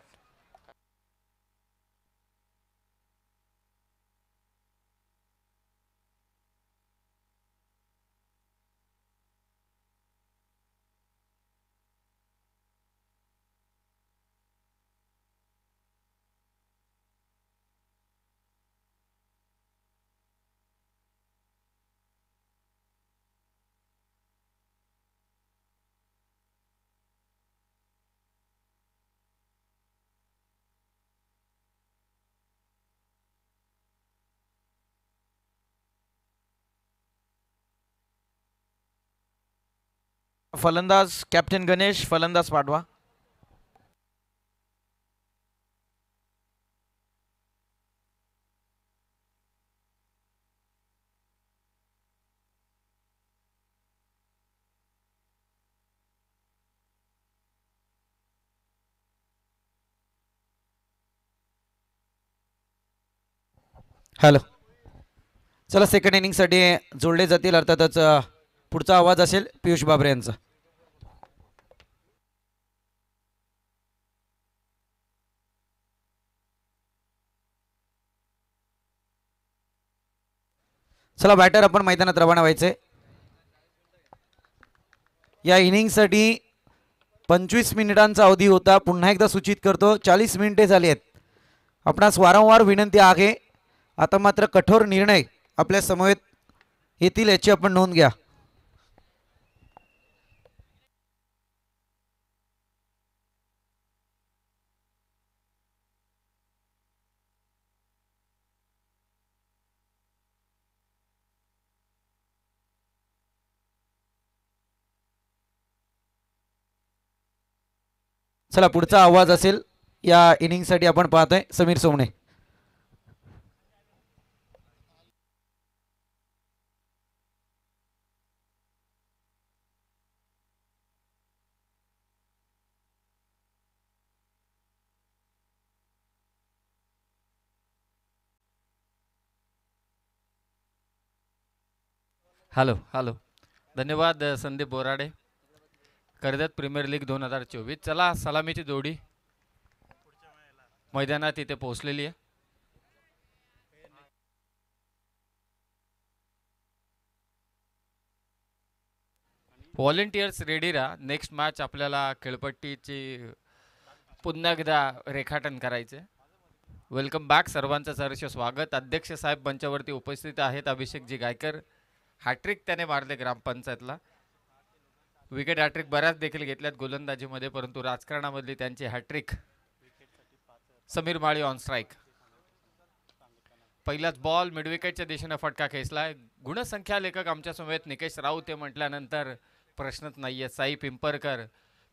फलंदाज कॅप्टन गणेश फलंदाज पाठवा हॅलो चला सेकंड इनिंगसाठी जोडले जातील अर्थातच पुढचा आवाज असेल पियुष बाबरे यांचा चला बॅटर आपण मैदानात रवाना व्हायचे या इनिंगसाठी पंचवीस मिनिटांचा अवधी होता पुन्हा एकदा सूचित करतो चाळीस मिनिटे झाली आहेत आपणास वारंवार विनंती आहे आता मात्र कठोर निर्णय आपल्या समवेत येतील याची आपण नोंद घ्या चला पुढचा आवाज असेल या इनिंगसाठी आपण पाहतोय समीर सोमणे हॅलो हॅलो धन्यवाद संदीप बोराडे कर्जत प्रीमियर लीग दोन हजार चोवीस चला सलामीची जोडी मैदानात इथे पोहोचलेली आहे व्हॉलेंटियर्स रेडी नेक्स्ट मॅच आपल्याला खेळपट्टीची पुन्हा एकदा रेखाटन करायचे वेलकम बॅक सर्वांचं सहर्ष स्वागत अध्यक्ष साहेब मंचावरती उपस्थित आहेत अभिषेकजी गायकर हॅट्रिक त्याने मारले ग्रामपंचायतला विकेट हॅट्रिक बऱ्याच देखील घेतल्यात गोलंदाजीमध्ये परंतु राजकारणामधली त्यांची hat trick Sameer Mali on strike पहिलाच बॉल मिडविकेटच्या दिशेनं फटका खेचलाय गुणसंख्या लेखक आमच्या निकेश राऊत हे म्हटल्यानंतर प्रश्नच नाही आहे साई पिंपरकर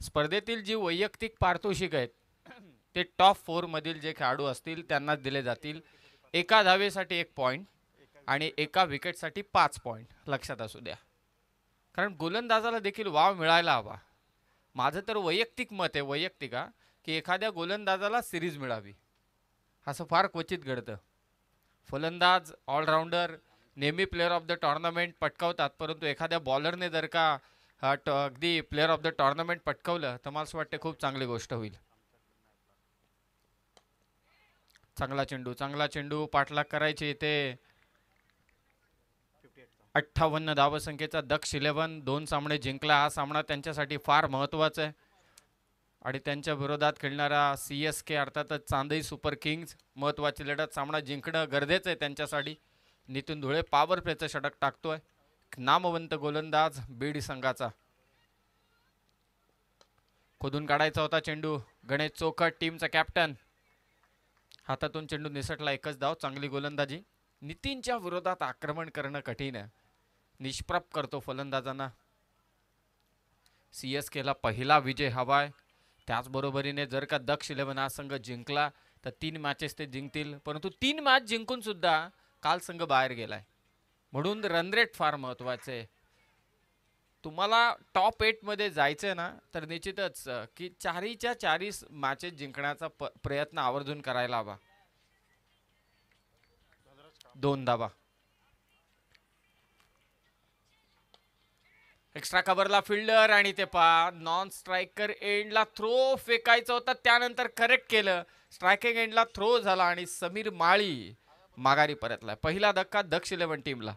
स्पर्धेतील जी वैयक्तिक पारितोषिक आहेत ते टॉप फोरमधील जे खेळाडू असतील त्यांनाच दिले जातील एका धावेसाठी एक पॉईंट आणि एका विकेटसाठी पाच पॉईंट लक्षात असू द्या कारण गोलंदाजाला देखील वाव मिळायला हवा माझं तर वैयक्तिक मत आहे वैयक्तिक हा की एखाद्या गोलंदाजाला सिरीज मिळावी असं फार क्वचित घडतं फलंदाज ऑलराऊंडर नेहमी प्लेअर ऑफ द टॉर्नामेंट पटकावतात परंतु एखाद्या बॉलरने जर का अगदी प्लेअर ऑफ द टॉर्नामेंट पटकवलं तर मला असं वाटतं खूप चांगली गोष्ट होईल चांगला चेंडू चांगला चेंडू पाठलाग करायचे ते अठ्ठावन्न धावसंख्येचा दक्ष इलेवन दोन सामने जिंकला हा सामना त्यांच्यासाठी फार महत्त्वाचा आहे आणि त्यांच्या विरोधात खेळणारा सी एस के अर्थातच चांदई सुपर किंग्ज महत्त्वाची लढत सामना जिंकणं गरजेचं आहे त्यांच्यासाठी नितीन धुळे पॉवर प्लेचं षटक टाकतोय नामवंत गोलंदाज बीड संघाचा खोदून काढायचा होता चेंडू गणेश चोखट टीमचा कॅप्टन हातातून चेंडू निसटला एकच धाव चांगली गोलंदाजी नितीनच्या विरोधात आक्रमण करणं कठीण आहे निष्प्रप करतो फलंदाजांना सी एस केला पहिला विजय हवाय त्याचबरोबरीने जर का दक्ष इलेव्हन हा संघ जिंकला तर तीन मॅचेस ते जिंकतील परंतु तीन मॅच जिंकून सुद्धा काल संघ बाहेर गेलाय म्हणून रनरेट फार महत्वाचे तुम्हाला टॉप एट जायचं जायचंय ना तर निश्चितच की चारीच्या चारी मॅचेस जिंकण्याचा प्रयत्न आवर्जून करायला हवा दोन दाबा एक्स्ट्रा कबरला फिल्डर आणि ते पा नॉन स्ट्रायकर एंडला थ्रो फेकायचा होता त्यानंतर करेक्ट केलं स्ट्रायकिंग एंडला थ्रो झाला आणि समीर माळी माघारी परतलाय पहिला धक्का दक्ष इलेव्हन टीमला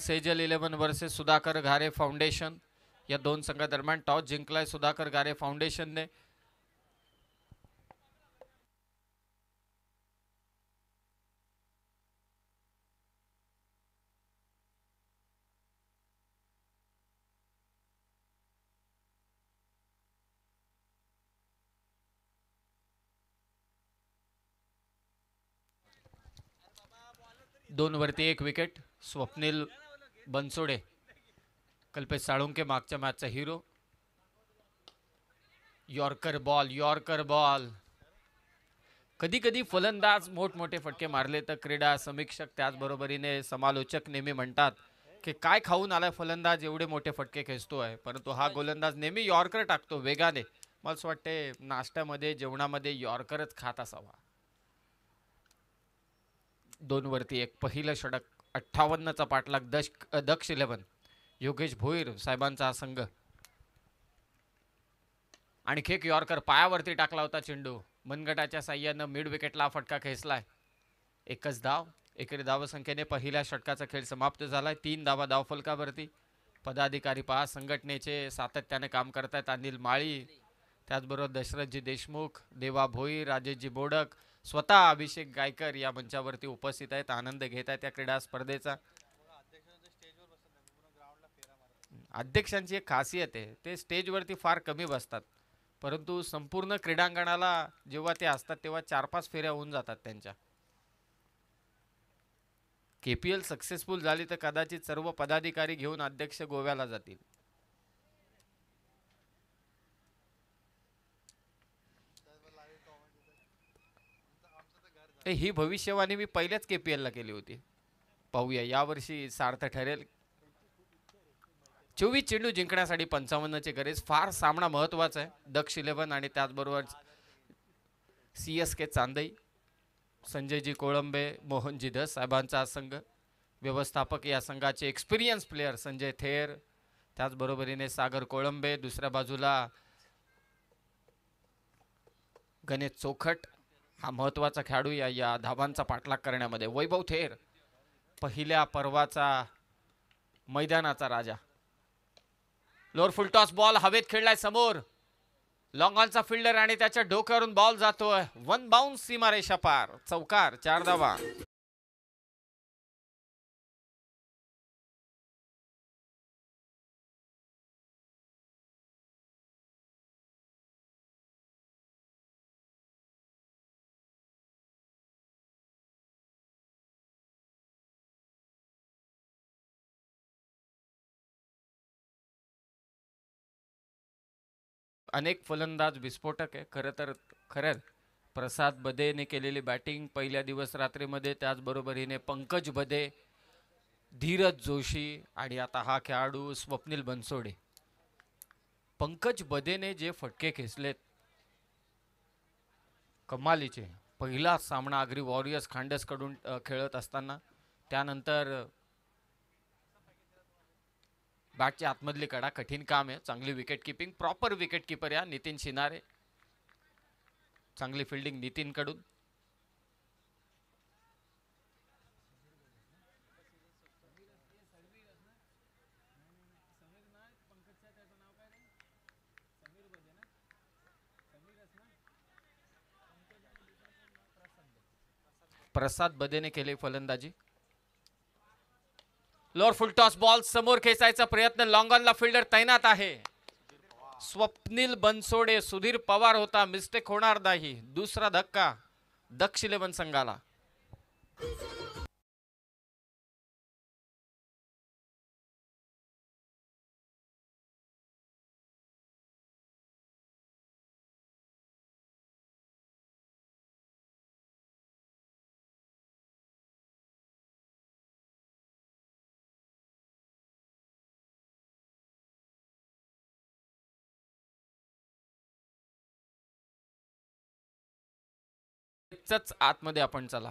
Sejal eleven versus Sudhakar Ghare foundation या दोन संघादरम्यान टॉस जिंकलाय सुधाकर घारे फाउंडेशनने दोन वरती एक विकेट स्वप्नील बनसोडे कल्पेश साळुंके मागच्या मॅचचा hero yorker ball yorker ball कधी कधी फलंदाज मोठमोठे फटके मारले तर क्रीडा समीक्षक त्याचबरोबरीने समालोचक नेहमी म्हणतात की काय खाऊन आलाय फलंदाज एवढे मोठे फटके खेचतो आहे परंतु हा गोलंदाज नेहमी यॉर्कर टाकतो वेगाने मला असं वाटते नाश्त्यामध्ये जेवणामध्ये यॉर्करच खात असावा दोन वरती एक पहिलं षडक अठ्ठावन्नचा पाठलाग दश दक्ष इलेव्हन योगेश भोईर साहेबांचा संघ आणि खेक यॉर्कर पायावरती टाकला होता चेंडू मनगटाच्या साह्यानं मिड विकेटला फटका खेचलाय एकच धाव एकेरी धावसंख्येने पहिल्या षटकाचा खेळ समाप्त झालाय तीन धावा फलकावरती पदाधिकारी पहा संघटनेचे सातत्याने काम करतायत अनिल माळी त्याचबरोबर दशरथजी देशमुख देवा भोई राजेशजी बोडक स्वतः अभिषेक गायकर या मंचावरती उपस्थित आहेत आनंद घेत आहेत या क्रीडा स्पर्धेचा अध्यक्षांची एक खासियत आहे ते स्टेजवरती फार कमी बसतात परंतु संपूर्ण क्रीडांगणाला जेव्हा ते असतात तेव्हा चार पाच फेऱ्या होऊन जातात त्यांच्या केपीएल सक्सेसफुल झाली तर कदाचित सर्व पदाधिकारी घेऊन अध्यक्ष गोव्याला जातील ही भविष्यवाणी मी पहिल्याच के पी एलला केली होती पाहूया यावर्षी सार्थ ठरेल चोवीस चेंडू जिंकण्यासाठी पंचावन्नची गरज फार सामना महत्त्वाचा आहे दक्ष इलेव्हन आणि त्याचबरोबर C S K Chandai Sanjayji Kolambe Mohanji Dhas साहेबांचा संघ व्यवस्थापक या संघाचे एक्सपिरियन्स प्लेयर संजय थेर त्याचबरोबरीने सागर कोळंबे दुसऱ्या बाजूला गणेश चोखट हा महत्त्वाचा खेळाडू या या धावांचा पाठलाग करण्यामध्ये वैभव थेर पहिल्या पर्वाचा मैदानाचा राजा लोअर फुलटॉस बॉल हवेत खेळलाय समोर लॉंगॉनचा फिल्डर आणि त्याच्या डोक्यावरून बॉल जातोय वन बाउन्स सीमारेषा पार चौकार चार धावा अनेक फलंदाज विस्फोटक आहे खरं तर खरंच प्रसाद बदेने केलेली बॅटिंग पहिल्या दिवस रात्रीमध्ये त्याचबरोबर हिने पंकज बदे धीरज जोशी आणि आता हा खेळाडू स्वप्नील बनसोडे पंकज बदेने जे फटके खेचलेत कमालीचे पहिला सामना आग्री वॉरियर्स खांडसकडून खेळत असताना त्यानंतर बॅटची आतमधली कडा कठीण काम आहे चांगली wicket keeping proper wicket keeper या नितीन शिनारे चांगली फिल्डिंग नितीनकडून प्रसाद बदेने केले फलंदाजी लोअर टॉस बॉल समोर खेचायचा प्रयत्न लॉंगॉनला फिल्डर तैनात आहे स्वप्नील बनसोडे सुधीर पवार होता मिस्टेक होणार नाही दुसरा धक्का बन संघाला त्याच्याच आतमध्ये आपण चला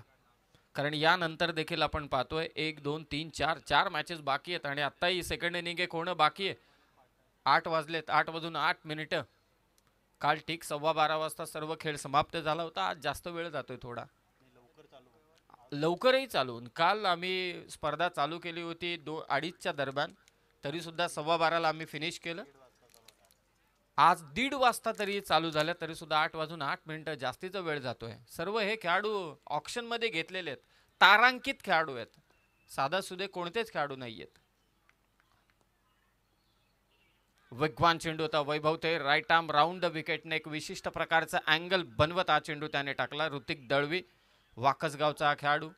कारण यानंतर देखील आपण पाहतोय एक दोन तीन चार चार मॅचेस बाकी आहेत आणि आत्ताही सेकंड इनिंग एक होणं बाकी आहे आठ वाजलेत आठ वाजून आठ मिनिटं काल ठीक सव्वा बारा वाजता सर्व खेळ समाप्त झाला होता आज जास्त वेळ जातोय थोडा लवकरही चालून काल आम्ही स्पर्धा चालू केली होती दो अडीचच्या दरम्यान तरीसुद्धा सव्वा बाराला आम्ही फिनिश केलं आज दीड वाजता तरी चालू झाल्या तरी सुद्धा आठ वाजून आठ मिनिटं जास्तीचा वेळ जातोय सर्व हे खेळाडू ऑप्शनमध्ये घेतलेले आहेत तारांकित खेळाडू आहेत साधा सुधे कोणतेच खेळाडू नाही आहेत वेगवान चेंडू होता वैभव ते राईट आर्म राऊंड द विकेटने एक विशिष्ट प्रकारचा अँगल बनवत हा चेंडू त्याने टाकला ऋतिक दळवी वाकसगावचा हा खेळाडू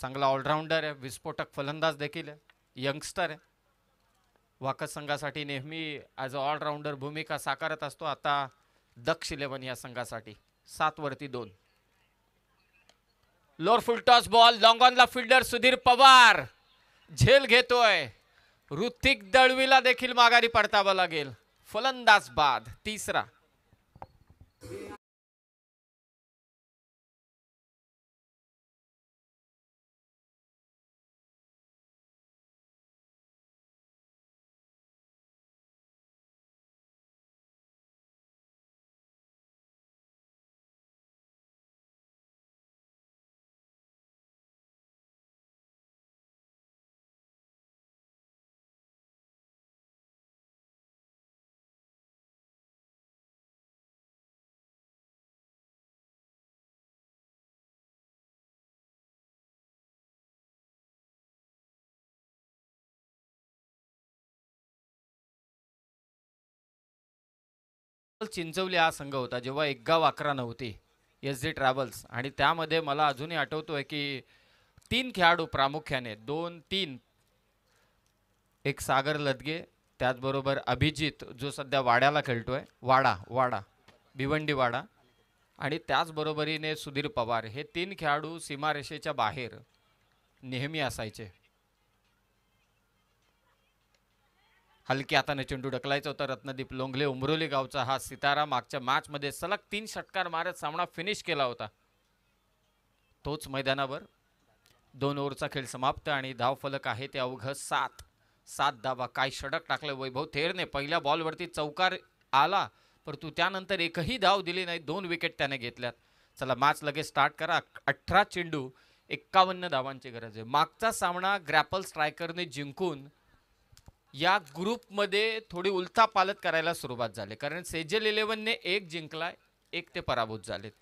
चांगला ऑलराऊंडर आहे विस्फोटक फलंदाज देखील आहे यंगस्टर आहे वाकत संघासाठी नेहमी ॲज अ ऑलराऊंडर भूमिका साकारत असतो आता दक्ष इलेव्हन या संघासाठी वरती दोन लोअरफुल फुल टॉस बॉल लॉंगॉनला फिल्डर सुधीर पवार झेल घेतोय ऋतिक दळवीला देखील माघारी पडतावा लागेल फलंदाज बाद तिसरा चिंचवली हा संघ होता जेव्हा एक गाव अकरा नव्हती एस जी ट्रॅव्हल्स आणि त्यामध्ये मला अजूनही आठवतोय की तीन खेळाडू प्रामुख्याने दोन तीन एक सागर लदगे त्याचबरोबर अभिजित जो सध्या वाड्याला खेळतोय वाडा वाडा भिवंडी वाडा आणि त्याचबरोबरीने सुधीर पवार हे तीन खेळाडू सीमारेषेच्या बाहेर नेहमी असायचे हलकी हाताने चेंडू ढकलायचा होता रत्नदीप लोंगले उमरोली गावचा हा सितारा मागच्या मॅचमध्ये सलग तीन षटकार मारत सामना फिनिश केला होता तोच मैदानावर दोन ओव्हरचा खेळ समाप्त आणि धावफलक आहे ते अवघ सात सात धावा काय षडक टाकलं वैभव थेरने पहिल्या बॉलवरती चौकार आला परंतु त्यानंतर एकही धाव दिली नाही दोन विकेट त्याने घेतल्यात चला मॅच लगेच स्टार्ट करा अठरा चेंडू एक्कावन्न धावांची गरज आहे मागचा सामना ग्रॅपल स्ट्रायकरने जिंकून या ग्रुपमध्ये थोडी पालत करायला सुरुवात झाली कारण सेजल इलेव्हनने एक जिंकलाय एक ते पराभूत झालेत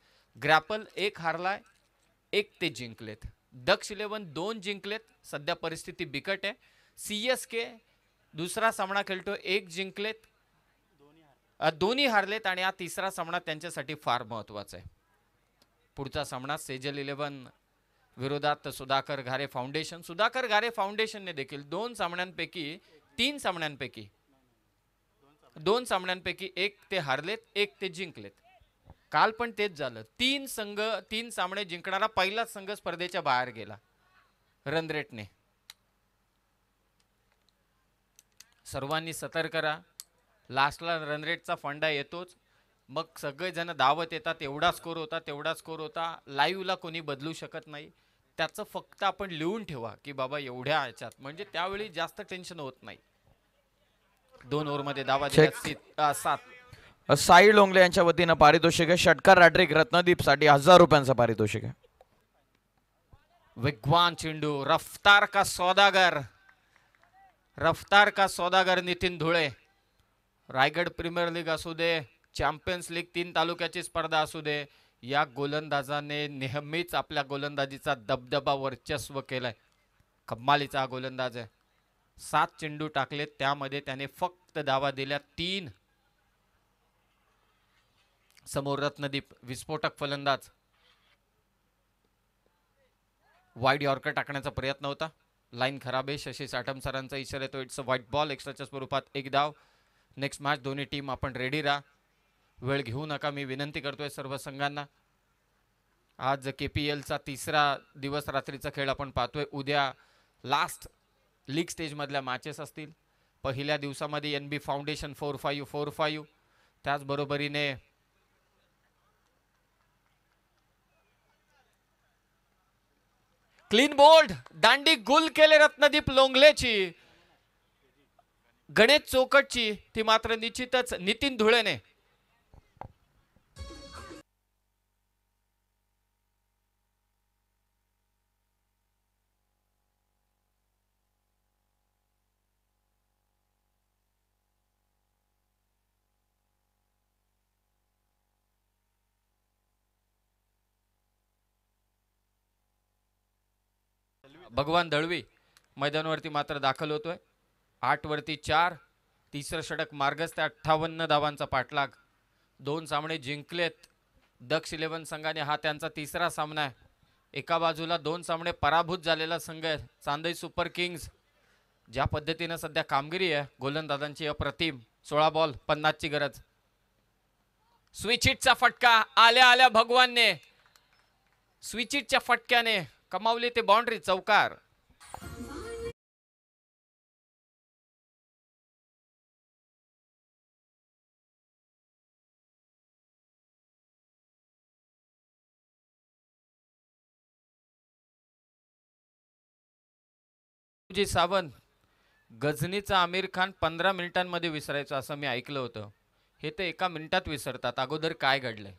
ग्रॅपल एक हारलाय एक ते जिंकलेत दक्ष इलेव्हन दोन जिंकलेत सध्या परिस्थिती बिकट आहे सी एस के दुसरा सामना खेळतो एक जिंकलेत दोन्ही हारलेत आणि हा तिसरा सामना त्यांच्यासाठी फार महत्त्वाचा आहे पुढचा सामना सेजल इलेव्हन विरोधात सुधाकर घारे फाउंडेशन सुधाकर घारे फाउंडेशनने देखील दोन सामन्यांपैकी तीन सामन्यांपैकी दोन सामन्यांपैकी एक ते हारलेत एक ते जिंकलेत काल पण तेच झालं तीन संघ तीन सामने जिंकणारा पहिलाच संघ स्पर्धेच्या बाहेर गेला रनरेटने सर्वांनी सतर्क करा लास्टला रनरेटचा फंडा येतोच मग सगळेजण धावत येतात एवढा स्कोर होता तेवढा स्कोर होता लाईव्हला कोणी बदलू शकत नाही त्याचं फक्त आपण लिहून ठेवा की बाबा एवढ्या ह्याच्यात म्हणजे त्यावेळी जास्त टेन्शन होत नाही दोन ओव्हर मध्ये दावा सात साई लोंगले यांच्या वतीनं पारितोषिक आहे षटकार रॅड्रिक रत्नदीप साठी हजार रुपयांचा पारितोषिक आहे विग्वान चेंडू रफ्तार का सौदागर रफ्तार का सौदागर नितीन धुळे रायगड प्रीमियर लीग असू दे चॅम्पियन्स लीग तीन तालुक्याची स्पर्धा असू दे या गोलंदाजाने नेहमीच आपल्या गोलंदाजीचा दबदबा वर्चस्व केलाय कम्मालीचा हा गोलंदाज आहे सात चेंडू टाकले त्यामध्ये त्याने फक्त दावा दिल्या तीन समोर रत्नदीप विस्फोटक फलंदाज वाईड यॉर्कर टाकण्याचा प्रयत्न होता लाईन खराब आहे शशी साठम सरांचा इशारा येतो इट्स अ व्हाईट बॉल एक्स्ट्राच्या स्वरूपात एक धाव नेक्स्ट मॅच दोन्ही टीम आपण रेडी राहा वेळ घेऊ नका मी विनंती करतोय सर्व संघांना आज के पी एलचा तिसरा दिवस रात्रीचा खेळ आपण पाहतोय उद्या लास्ट लीग स्टेजमधल्या मॅचेस असतील पहिल्या दिवसामध्ये N B foundation four five four five त्याचबरोबरीने क्लीन बोल्ड दांडी गुल केले रत्नदीप लोंगलेची गणेश चोकटची ती मात्र निश्चितच नितीन धुळेने भगवान दळवी मैदानावरती मात्र दाखल होतोय आठवरती चार तिसरं षटक मार्गच त्या अठ्ठावन्न धावांचा पाठलाग दोन सामने जिंकलेत दक्ष इलेव्हन संघाने हा त्यांचा तिसरा सामना आहे एका बाजूला दोन सामने पराभूत झालेला संघ आहे चांदई सुपर किंग्ज ज्या पद्धतीनं सध्या कामगिरी आहे गोलंदाजांची अप्रतिम सोळा बॉल पन्नासची गरज स्विचिटचा फटका आल्या आल्या भगवानने स्विचिटच्या फटक्याने कमावले ते बाउंड्री चौकार जी सावंत गझनीचा आमिर खान पंधरा मिनिटांमध्ये विसरायचं असं मी ऐकलं होतं हे ते एका मिनिटात विसरतात अगोदर काय घडलंय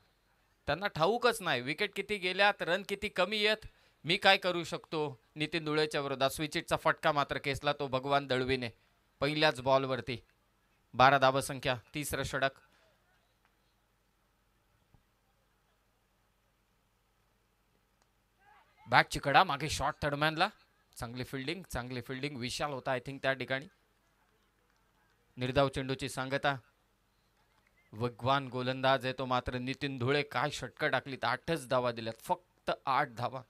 त्यांना ठाऊकच नाही विकेट किती गेल्यात रन किती कमी येत मी काय करू शकतो नितीन धुळेच्या विरोधात स्विचिटचा फटका मात्र केसला तो भगवान दळवीने पहिल्याच बॉलवरती बारा संख्या तिसरं षडक बॅट चिकडा मागे शॉर्ट थर्डमॅनला चांगली फिल्डिंग चांगली फिल्डिंग विशाल होता आय थिंक त्या ठिकाणी निर्धाव चेंडूची सांगता भगवान गोलंदाज आहे तो मात्र नितीन धुळे काय षटकं टाकलीत आठच धावा दिल्यात फक्त आठ धावा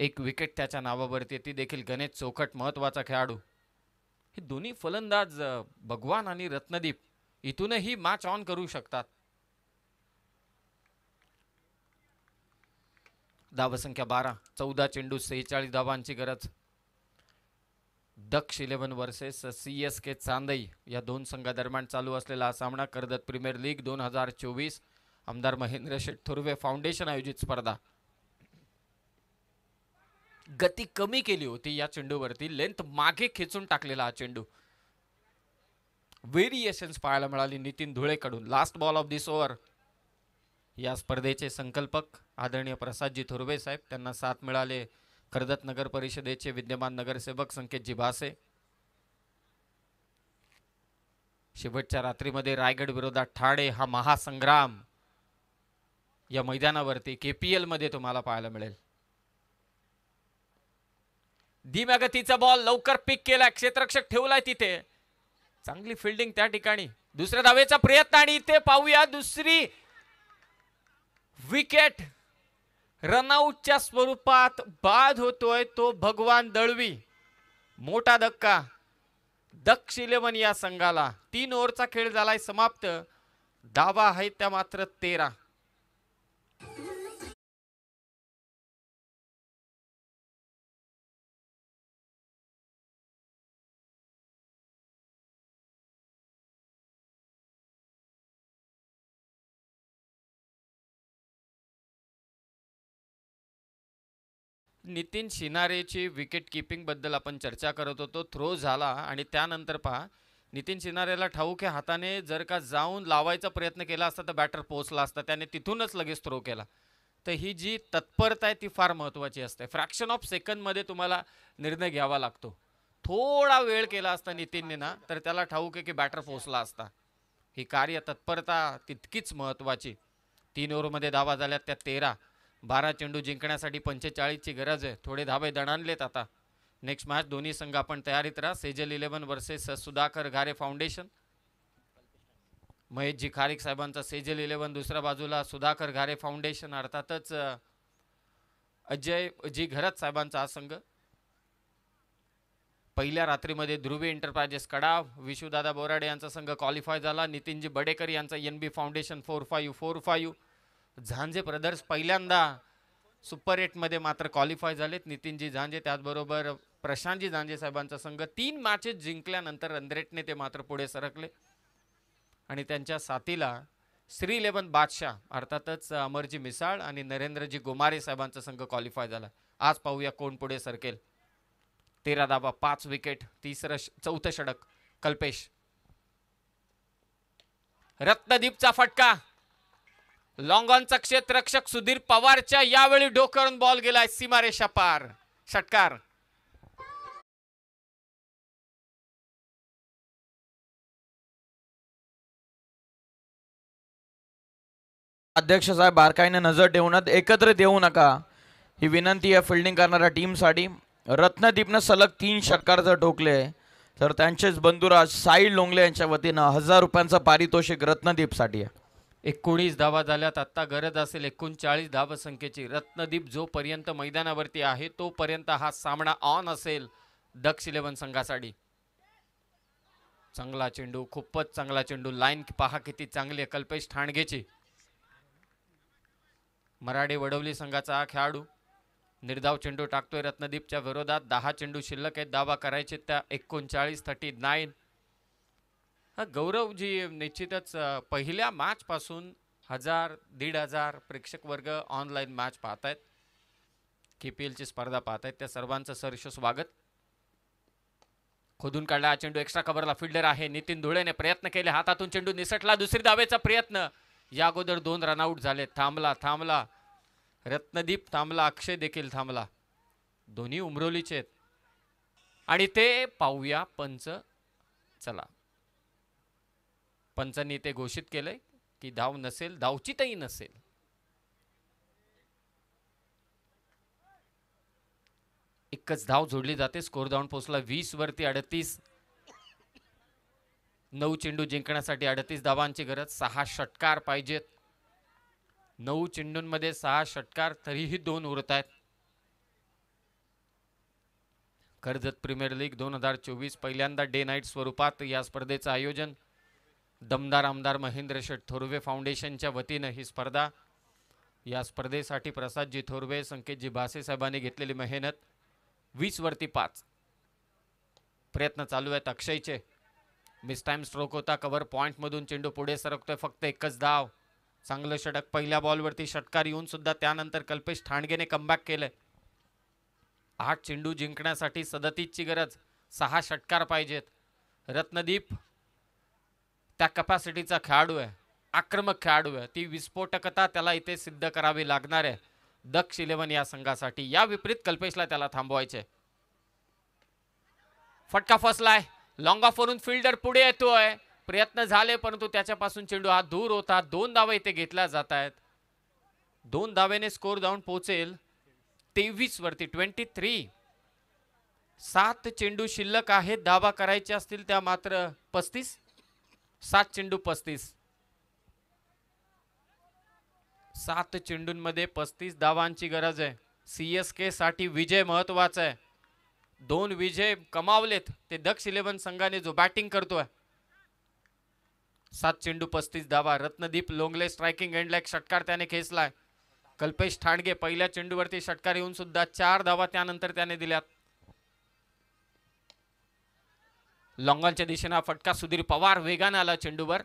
एक विकेट त्याच्या नावावरती ती देखील गणेश चौकट महत्वाचा खेळाडू हे दोन्ही फलंदाज भगवान आणि रत्नदीप इथूनही मॅच ऑन करू शकतात धावसंख्या बारा चौदा चेंडू सेहेचाळीस धावांची गरज Daksh eleven versus C S K Chandai या दोन संघादरम्यान चालू असलेला सामना करदत प्रीमियर लीग दोन हजार चोवीस आमदार महेंद्र शेठ थुर्वे फाउंडेशन आयोजित स्पर्धा गती कमी केली होती या चेंडूवरती लेंथ मागे खेचून टाकलेला हा चेंडू व्हेरिएशन्स पाहायला मिळाली नितीन धुळेकडून last ball of this over या स्पर्धेचे संकल्पक आदरणीय प्रसादजी थुर्वे साहेब त्यांना साथ मिळाले कर्जत नगर परिषदेचे विद्यमान नगरसेवक संकेतजी भासे शेवटच्या रात्रीमध्ये रायगड विरोधात ठाणे हा महासंग्राम या मैदानावरती केपीएल मध्ये तुम्हाला पाहायला मिळेल धीम्या गतीचा बॉल लवकर पिक केला क्षेत्रक्षक ठेवलाय तिथे चांगली फिल्डिंग त्या ठिकाणी दुसऱ्या धावेचा प्रयत्न आणि इथे पाहूया दुसरी विकेट रनआउटच्या स्वरूपात बाद होतोय तो भगवान दळवी मोठा धक्का दक्ष इलेव्हन या संघाला तीन ओव्हरचा खेळ झालाय समाप्त धावा आहेत त्या मात्र तेरा नितीन शिनारेची विकेट किपिंगबद्दल आपण चर्चा करत होतो थ्रो झाला आणि त्यानंतर पहा नितीन शिनारेला ठाऊक्या हाताने जर का जाऊन लावायचा प्रयत्न केला असता तर बॅटर पोचला असता त्याने तिथूनच लगेच थ्रो केला तर ही जी तत्परता आहे ती फार महत्त्वाची असते फ्रॅक्शन ऑफ सेकंडमध्ये तुम्हाला निर्णय घ्यावा लागतो थोडा वेळ केला असता नितीनने ना तर त्याला ठाऊक आहे की बॅटर पोचला असता ही कार्य तत्परता तितकीच महत्त्वाची तीन ओव्हरमध्ये धावा झाल्यात त्या तेरा बारा चेंडू जिंकण्यासाठी पंचेचाळीसची गरज आहे थोडे धाबे दणानलेत आता नेक्स्ट मॅच दोन्ही संघ आपण तयारीत राहा Sejal eleven versus Sudhakar Ghare foundation Maheshji Kharik साहेबांचा सेजल इलेव्हन दुसऱ्या बाजूला सुधाकर घारे फाउंडेशन अर्थातच अजय जी घरत साहेबांचा हा संघ पहिल्या रात्रीमध्ये ध्रुवी एंटरप्राइजेस कडाव विशुदादा बोराडे यांचा संघ क्वालिफाय झाला नितीनजी बडेकर यांचा N B foundation four five four five Zanje brothers पहिल्यांदा सुपर एटमध्ये मात्र क्वालिफाय झालेत नितीनजी झांजे त्याचबरोबर प्रशांतजी झांजे साहेबांचा संघ तीन मॅचेस जिंकल्यानंतर रनरेटने ते मात्र पुढे सरकले आणि त्यांच्या साथीला श्री इलेवन बादशाह अर्थातच अमरजी मिसाळ आणि नरेंद्रजी गोमारे साहेबांचा संघ क्वालिफाय झाला आज पाहूया कोण पुढे सरकेल तेरा दाबा पाच विकेट तिसरं चौथं षडक कल्पेश रत्नदीपचा फटका लॉंगॉनचा क्षेत्ररक्षक सुधीर पवारच्या यावेळी डोकरून बॉल गेलाय सीमारेषा पार षटकार अध्यक्ष साहेब बारकाईने नजर ठेवून एकत्र देऊ नका ही विनंती आहे फिल्डिंग करणाऱ्या टीमसाठी रत्नदीपनं सलग तीन षटकार जर ठोकले तर त्यांचेच बंधुराज साई लोंगले यांच्या वतीनं हजार रुपयांचा पारितोषिक रत्नदीपसाठी आहे एकोणीस धावा झाल्यात आत्ता गरज असेल एकोणचाळीस संख्येची रत्नदीप जोपर्यंत मैदानावरती आहे तोपर्यंत हा सामना ऑन असेल दक्ष इलेव्हन संघासाठी चांगला चेंडू खूपच चांगला चेंडू लाईन पहा किती चांगली आहे कल्पेश ठाणगेची मराठे वडवली संघाचा हा खेळाडू निर्धाव चेंडू टाकतोय रत्नदीपच्या विरोधात दहा चेंडू शिल्लक आहेत दावा करायचे त्या एकोणचाळीस थर्टी नाईन गौरवजी निश्चितच पहिल्या मॅचपासून हजार दीड हजार प्रेक्षक वर्ग ऑनलाईन मॅच पाहत आहेत के पी एलची स्पर्धा पाहत आहेत त्या सर्वांचं सहर्ष स्वागत खोदून काढला हा चेंडू एक्स्ट्रा कव्हरला फिल्डर आहे नितीन धुळेने प्रयत्न केले हातातून चेंडू निसटला दुसरी दावेचा प्रयत्न या अगोदर दोन रनआउट झाले थांबला थांबला रत्नदीप थांबला अक्षय देखील थांबला दोन्ही उमरोलीचे आहेत आणि ते पाहूया पंच चला पंचांनी ते घोषित केले की धाव नसेल धावचितही नसेल एकच धाव जोडली जाते स्कोर धावून पोहोचला वीस वरती अडतीस नऊ चेंडू जिंकण्यासाठी अडतीस धावांची गरज सहा षटकार पाहिजेत नऊ चेंडूंमध्ये सहा षटकार तरीही दोन उरत आहेत कर्जत प्रीमियर लीग दोन हजार चोवीस पहिल्यांदा डे नाईट स्वरूपात या स्पर्धेचं आयोजन दमदार आमदार महेंद्र शेठ थोरवे फाउंडेशनच्या वतीनं ही स्पर्धा या स्पर्धेसाठी प्रसादजी थोरवे संकेतजी भासे साहेबांनी घेतलेली मेहनत वीसवरती पाच प्रयत्न चालू आहेत अक्षयचे मिस टाईम स्ट्रोक होता कव्हर पॉईंटमधून चेंडू पुढे सरकतोय फक्त एकच धाव चांगलं षटक पहिल्या बॉलवरती षटकार येऊन सुद्धा त्यानंतर कल्पेश ठाणगेने कमबॅक केलंय आठ चेंडू जिंकण्यासाठी सदतीची गरज सहा षटकार पाहिजेत रत्नदीप त्या कपॅसिटीचा खेळाडू आहे आक्रमक खेळाडू आहे ती विस्फोटकता त्याला इथे सिद्ध करावी लागणार आहे दक्ष इलेव्हन या संघासाठी या विपरीत कल्पेशला त्याला थांबवायचे फटका फसलाय लॉंग ऑफवरून फिल्डर पुढे येतोय प्रयत्न झाले परंतु त्याच्यापासून चेंडू हा दूर होता दोन धावा इथे घेतल्या जात आहेत दोन दावेने स्कोर जाऊन पोहोचेल तेवीस वरती ट्वेंटी थ्री सात चेंडू शिल्लक आहेत धावा करायचे असतील त्या मात्र पस्तीस सात चेंडू पस्तीस सात चेंडूंमध्ये पस्तीस धावांची गरज आहे सी एस के साठी विजय महत्वाचा आहे दोन विजय कमावलेत ते दक्ष इलेव्हन संघाने जो बॅटिंग करतोय सात चेंडू पस्तीस धावा रत्नदीप लोंगले स्ट्रायकिंग एंडला एक षटकार त्याने खेचलाय कल्पेश ठाणगे पहिल्या चेंडूवरती षटकार येऊन सुद्धा चार धावा त्यानंतर त्याने दिल्यात लॉंगॉनच्या दिशेनं फटका सुधीर पवार वेगानं आला चेंडूवर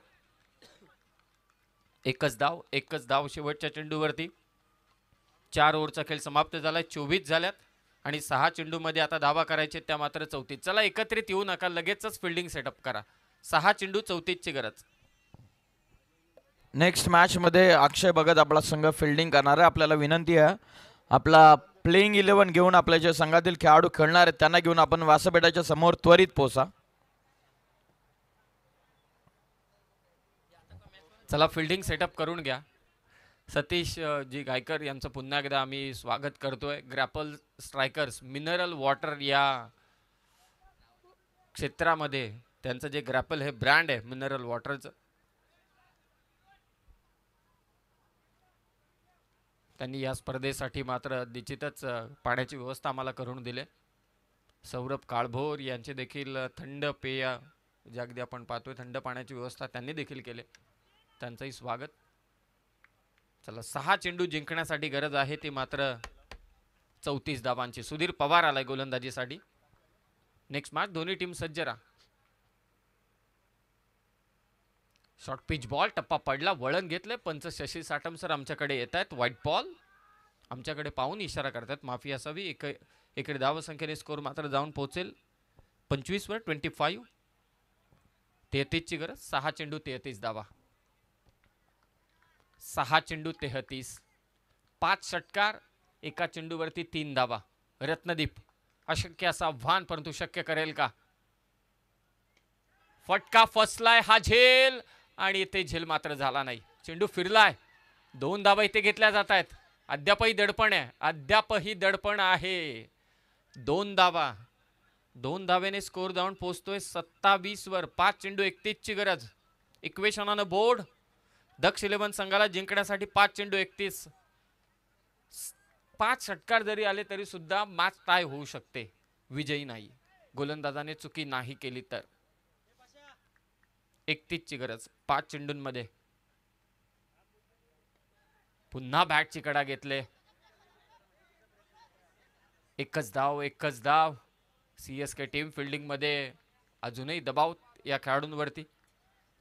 एकच धाव एकच धाव शेवटच्या चेंडूवरती चार ओव्हरचा खेळ समाप्त झाला चोवीस झाल्यात आणि सहा चेंडूमध्ये आता धावा करायचे त्या मात्र चौतीस चला एकत्रित येऊ नका लगेचच फिल्डिंग सेटअप करा सहा चेंडू चौतीसची गरज नेक्स्ट मॅचमध्ये अक्षय भगत आपला संघ फिल्डिंग करणार आहे आपल्याला विनंती आहे आपला प्लेईंग इलेव्हन घेऊन आपल्या जे संघातील खेळाडू खेळणार आहेत त्यांना घेऊन आपण व्यासपीठाच्या समोर त्वरित पोहोचा चला फिल्डिंग सेटअप करून घ्या सतीश जी गायकर यांचं पुन्हा एकदा आम्ही स्वागत करतोय ग्रॅपल स्ट्रायकर्स मिनरल वॉटर या क्षेत्रामध्ये त्यांचं जे ग्रॅपल हे ब्रँड आहे मिनरल वॉटरचं त्यांनी या स्पर्धेसाठी मात्र निश्चितच पाण्याची व्यवस्था आम्हाला करून दिले सौरभ काळभोर यांचे देखील थंड पेय जे अगदी आपण पाहतोय थंड पाण्याची व्यवस्था त्यांनी देखील केले त्यांचंही स्वागत चला सहा चेंडू जिंकण्यासाठी गरज आहे ती मात्र चौतीस धावांची सुधीर पवार आलाय गोलंदाजीसाठी नेक्स्ट मॅच दोन्ही टीम सज्ज राहा शॉर्ट पिच बॉल टप्पा पडला वळण घेतलंय पंच शशी साटम सर आमच्याकडे येत आहेत व्हाईट बॉल आमच्याकडे पाहून इशारा करतात माफी असावी एक इकडे धावसंख्येने स्कोर मात्र जाऊन पोहोचेल पंचवीसवर ट्वेंटी फाईव्ह तेहतीसची गरज सहा चेंडू तेहतीस धावा सहा चेंडू तेहतीस पाच षटकार एका चेंडूवरती तीन धावा रत्नदीप अशक्य असा आव्हान परंतु शक्य करेल का फटका फसलाय हा झेल आणि इथे झेल मात्र झाला नाही चेंडू फिरलाय दोन धावा इथे घेतल्या जात आहेत अद्यापही दडपण आहे अद्यापही दडपण आहे दोन धावा दोन धावेने स्कोर जाऊन पोहोचतोय वर पाच चेंडू एकतीसची गरज इक्वेशनानं बोर्ड दक्ष इलेव्हन संघाला जिंकण्यासाठी पाच चेंडू एकतीस पाच षटकार जरी आले तरी सुद्धा मॅच टाय होऊ शकते विजयी नाही गोलंदाजाने चुकी नाही केली तर एकतीसची गरज पाच चेंडूंमध्ये पुन्हा बॅटची कडा घेतले एकच धाव एकच धाव सीएस टीम के टीम अजूनही दबाव या खेळाडूंवरती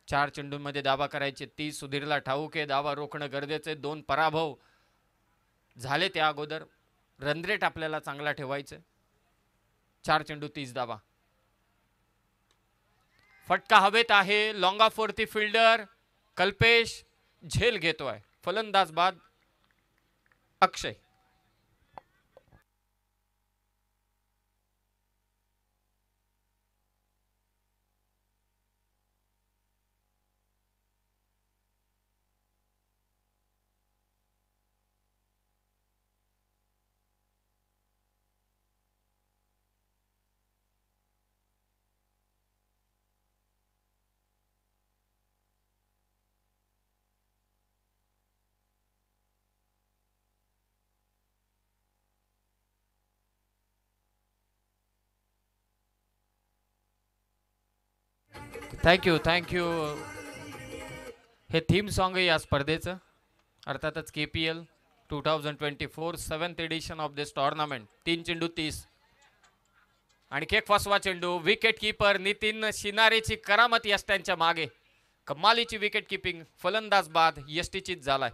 चार चेंडूंमध्ये दावा करायचे ती सुधीरला ठाऊक आहे दावा रोखणं गरजेचे दोन पराभव झाले त्या अगोदर रनरेट आपल्याला चांगला ठेवायचं चार चेंडू तीस दावा फटका हवेत आहे लॉंगा फोरती फिल्डर कल्पेश झेल घेतोय फलंदाज बाद अक्षय थँक्यू थँक्यू हे थीम सॉन्ग आहे या स्पर्धेचं अर्थातच K P L two thousand twenty four seventh edition of this tournament तीन चेंडू तीस आणखी केक फसवा चेंडू विकेट किपर नितीन शिनारेची करामती त्यांच्या मागे कमालीची विकेट किपिंग फलंदाज बाद यष्टीचीच झालाय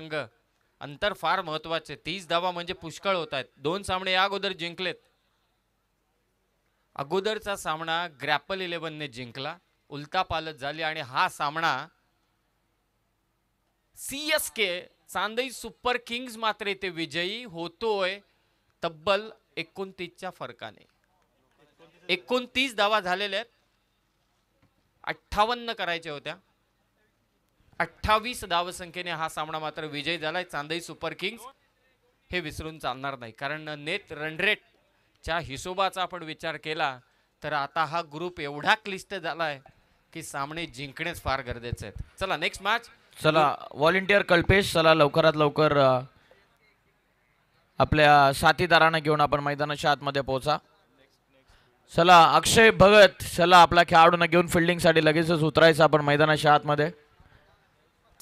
संघ अंतर फार महत्वाचे तीस धावा म्हणजे पुष्कळ होत आहेत दोन सामने या अगोदर जिंकलेत अगोदरचा सामना ग्रॅपल ने जिंकला उलता पालत झाली आणि हा सामना C S K Chandai super kings मात्र इथे विजयी होतोय तब्बल एकोणतीसच्या फरकाने एकोणतीस धावा झालेल्या आहेत अठ्ठावन्न करायच्या होत्या अठ्ठावीस संख्येने हा सामना मात्र विजयी झालाय चांदई सुपर किंग्स हे विसरून चालणार नाही कारण नेट च्या हिशोबाचा आपण विचार केला तर आता हा ग्रुप एवढा क्लिष्ट झालाय की सामने जिंकणेच फार गरजेचे आहेत चला नेक्स्ट मॅच चला वॉलंटियर कल्पेश चला लवकरात लवकर आपल्या साथीदारांना घेऊन आपण मैदानाच्या आतमध्ये पोहोचा चला अक्षय भगत चला आपला खेळाडूंना घेऊन फिल्डिंगसाठी लगेचच उतरायचं आपण मैदानाच्या आतमध्ये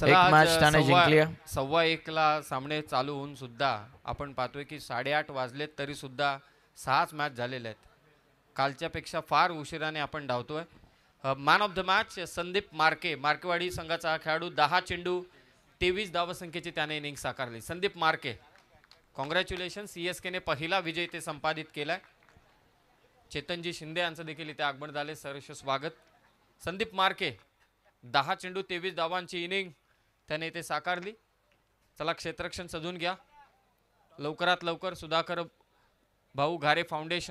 एक मॅच त्याने जिंकली सव्वा एकला सामने चालू होऊन सुद्धा आपण पाहतोय की साडेआठ वाजलेत तरी सुद्धा सहाच मॅच झालेले आहेत कालच्यापेक्षा फार उशिराने आपण धावतोय man of the match Sandeep Marke Markewadi संघाचा खेळाडू दहा चेंडू तेवीस संख्येची त्याने इनिंग साकारली Sandeep Marke congratulations C S केने पहिला विजय ते संपादित केलाय चेतनजी शिंदे यांचं देखील इथे आगमन झाले सर्वस्व स्वागत संदीप मार्के दहा चेंडू तेवीस धावांची इनिंग त्याने ते साकारली चला क्षेत्रक्षण सजून घ्या लवकरात लवकर सुधाकर भाऊ घारे फाउंडेशन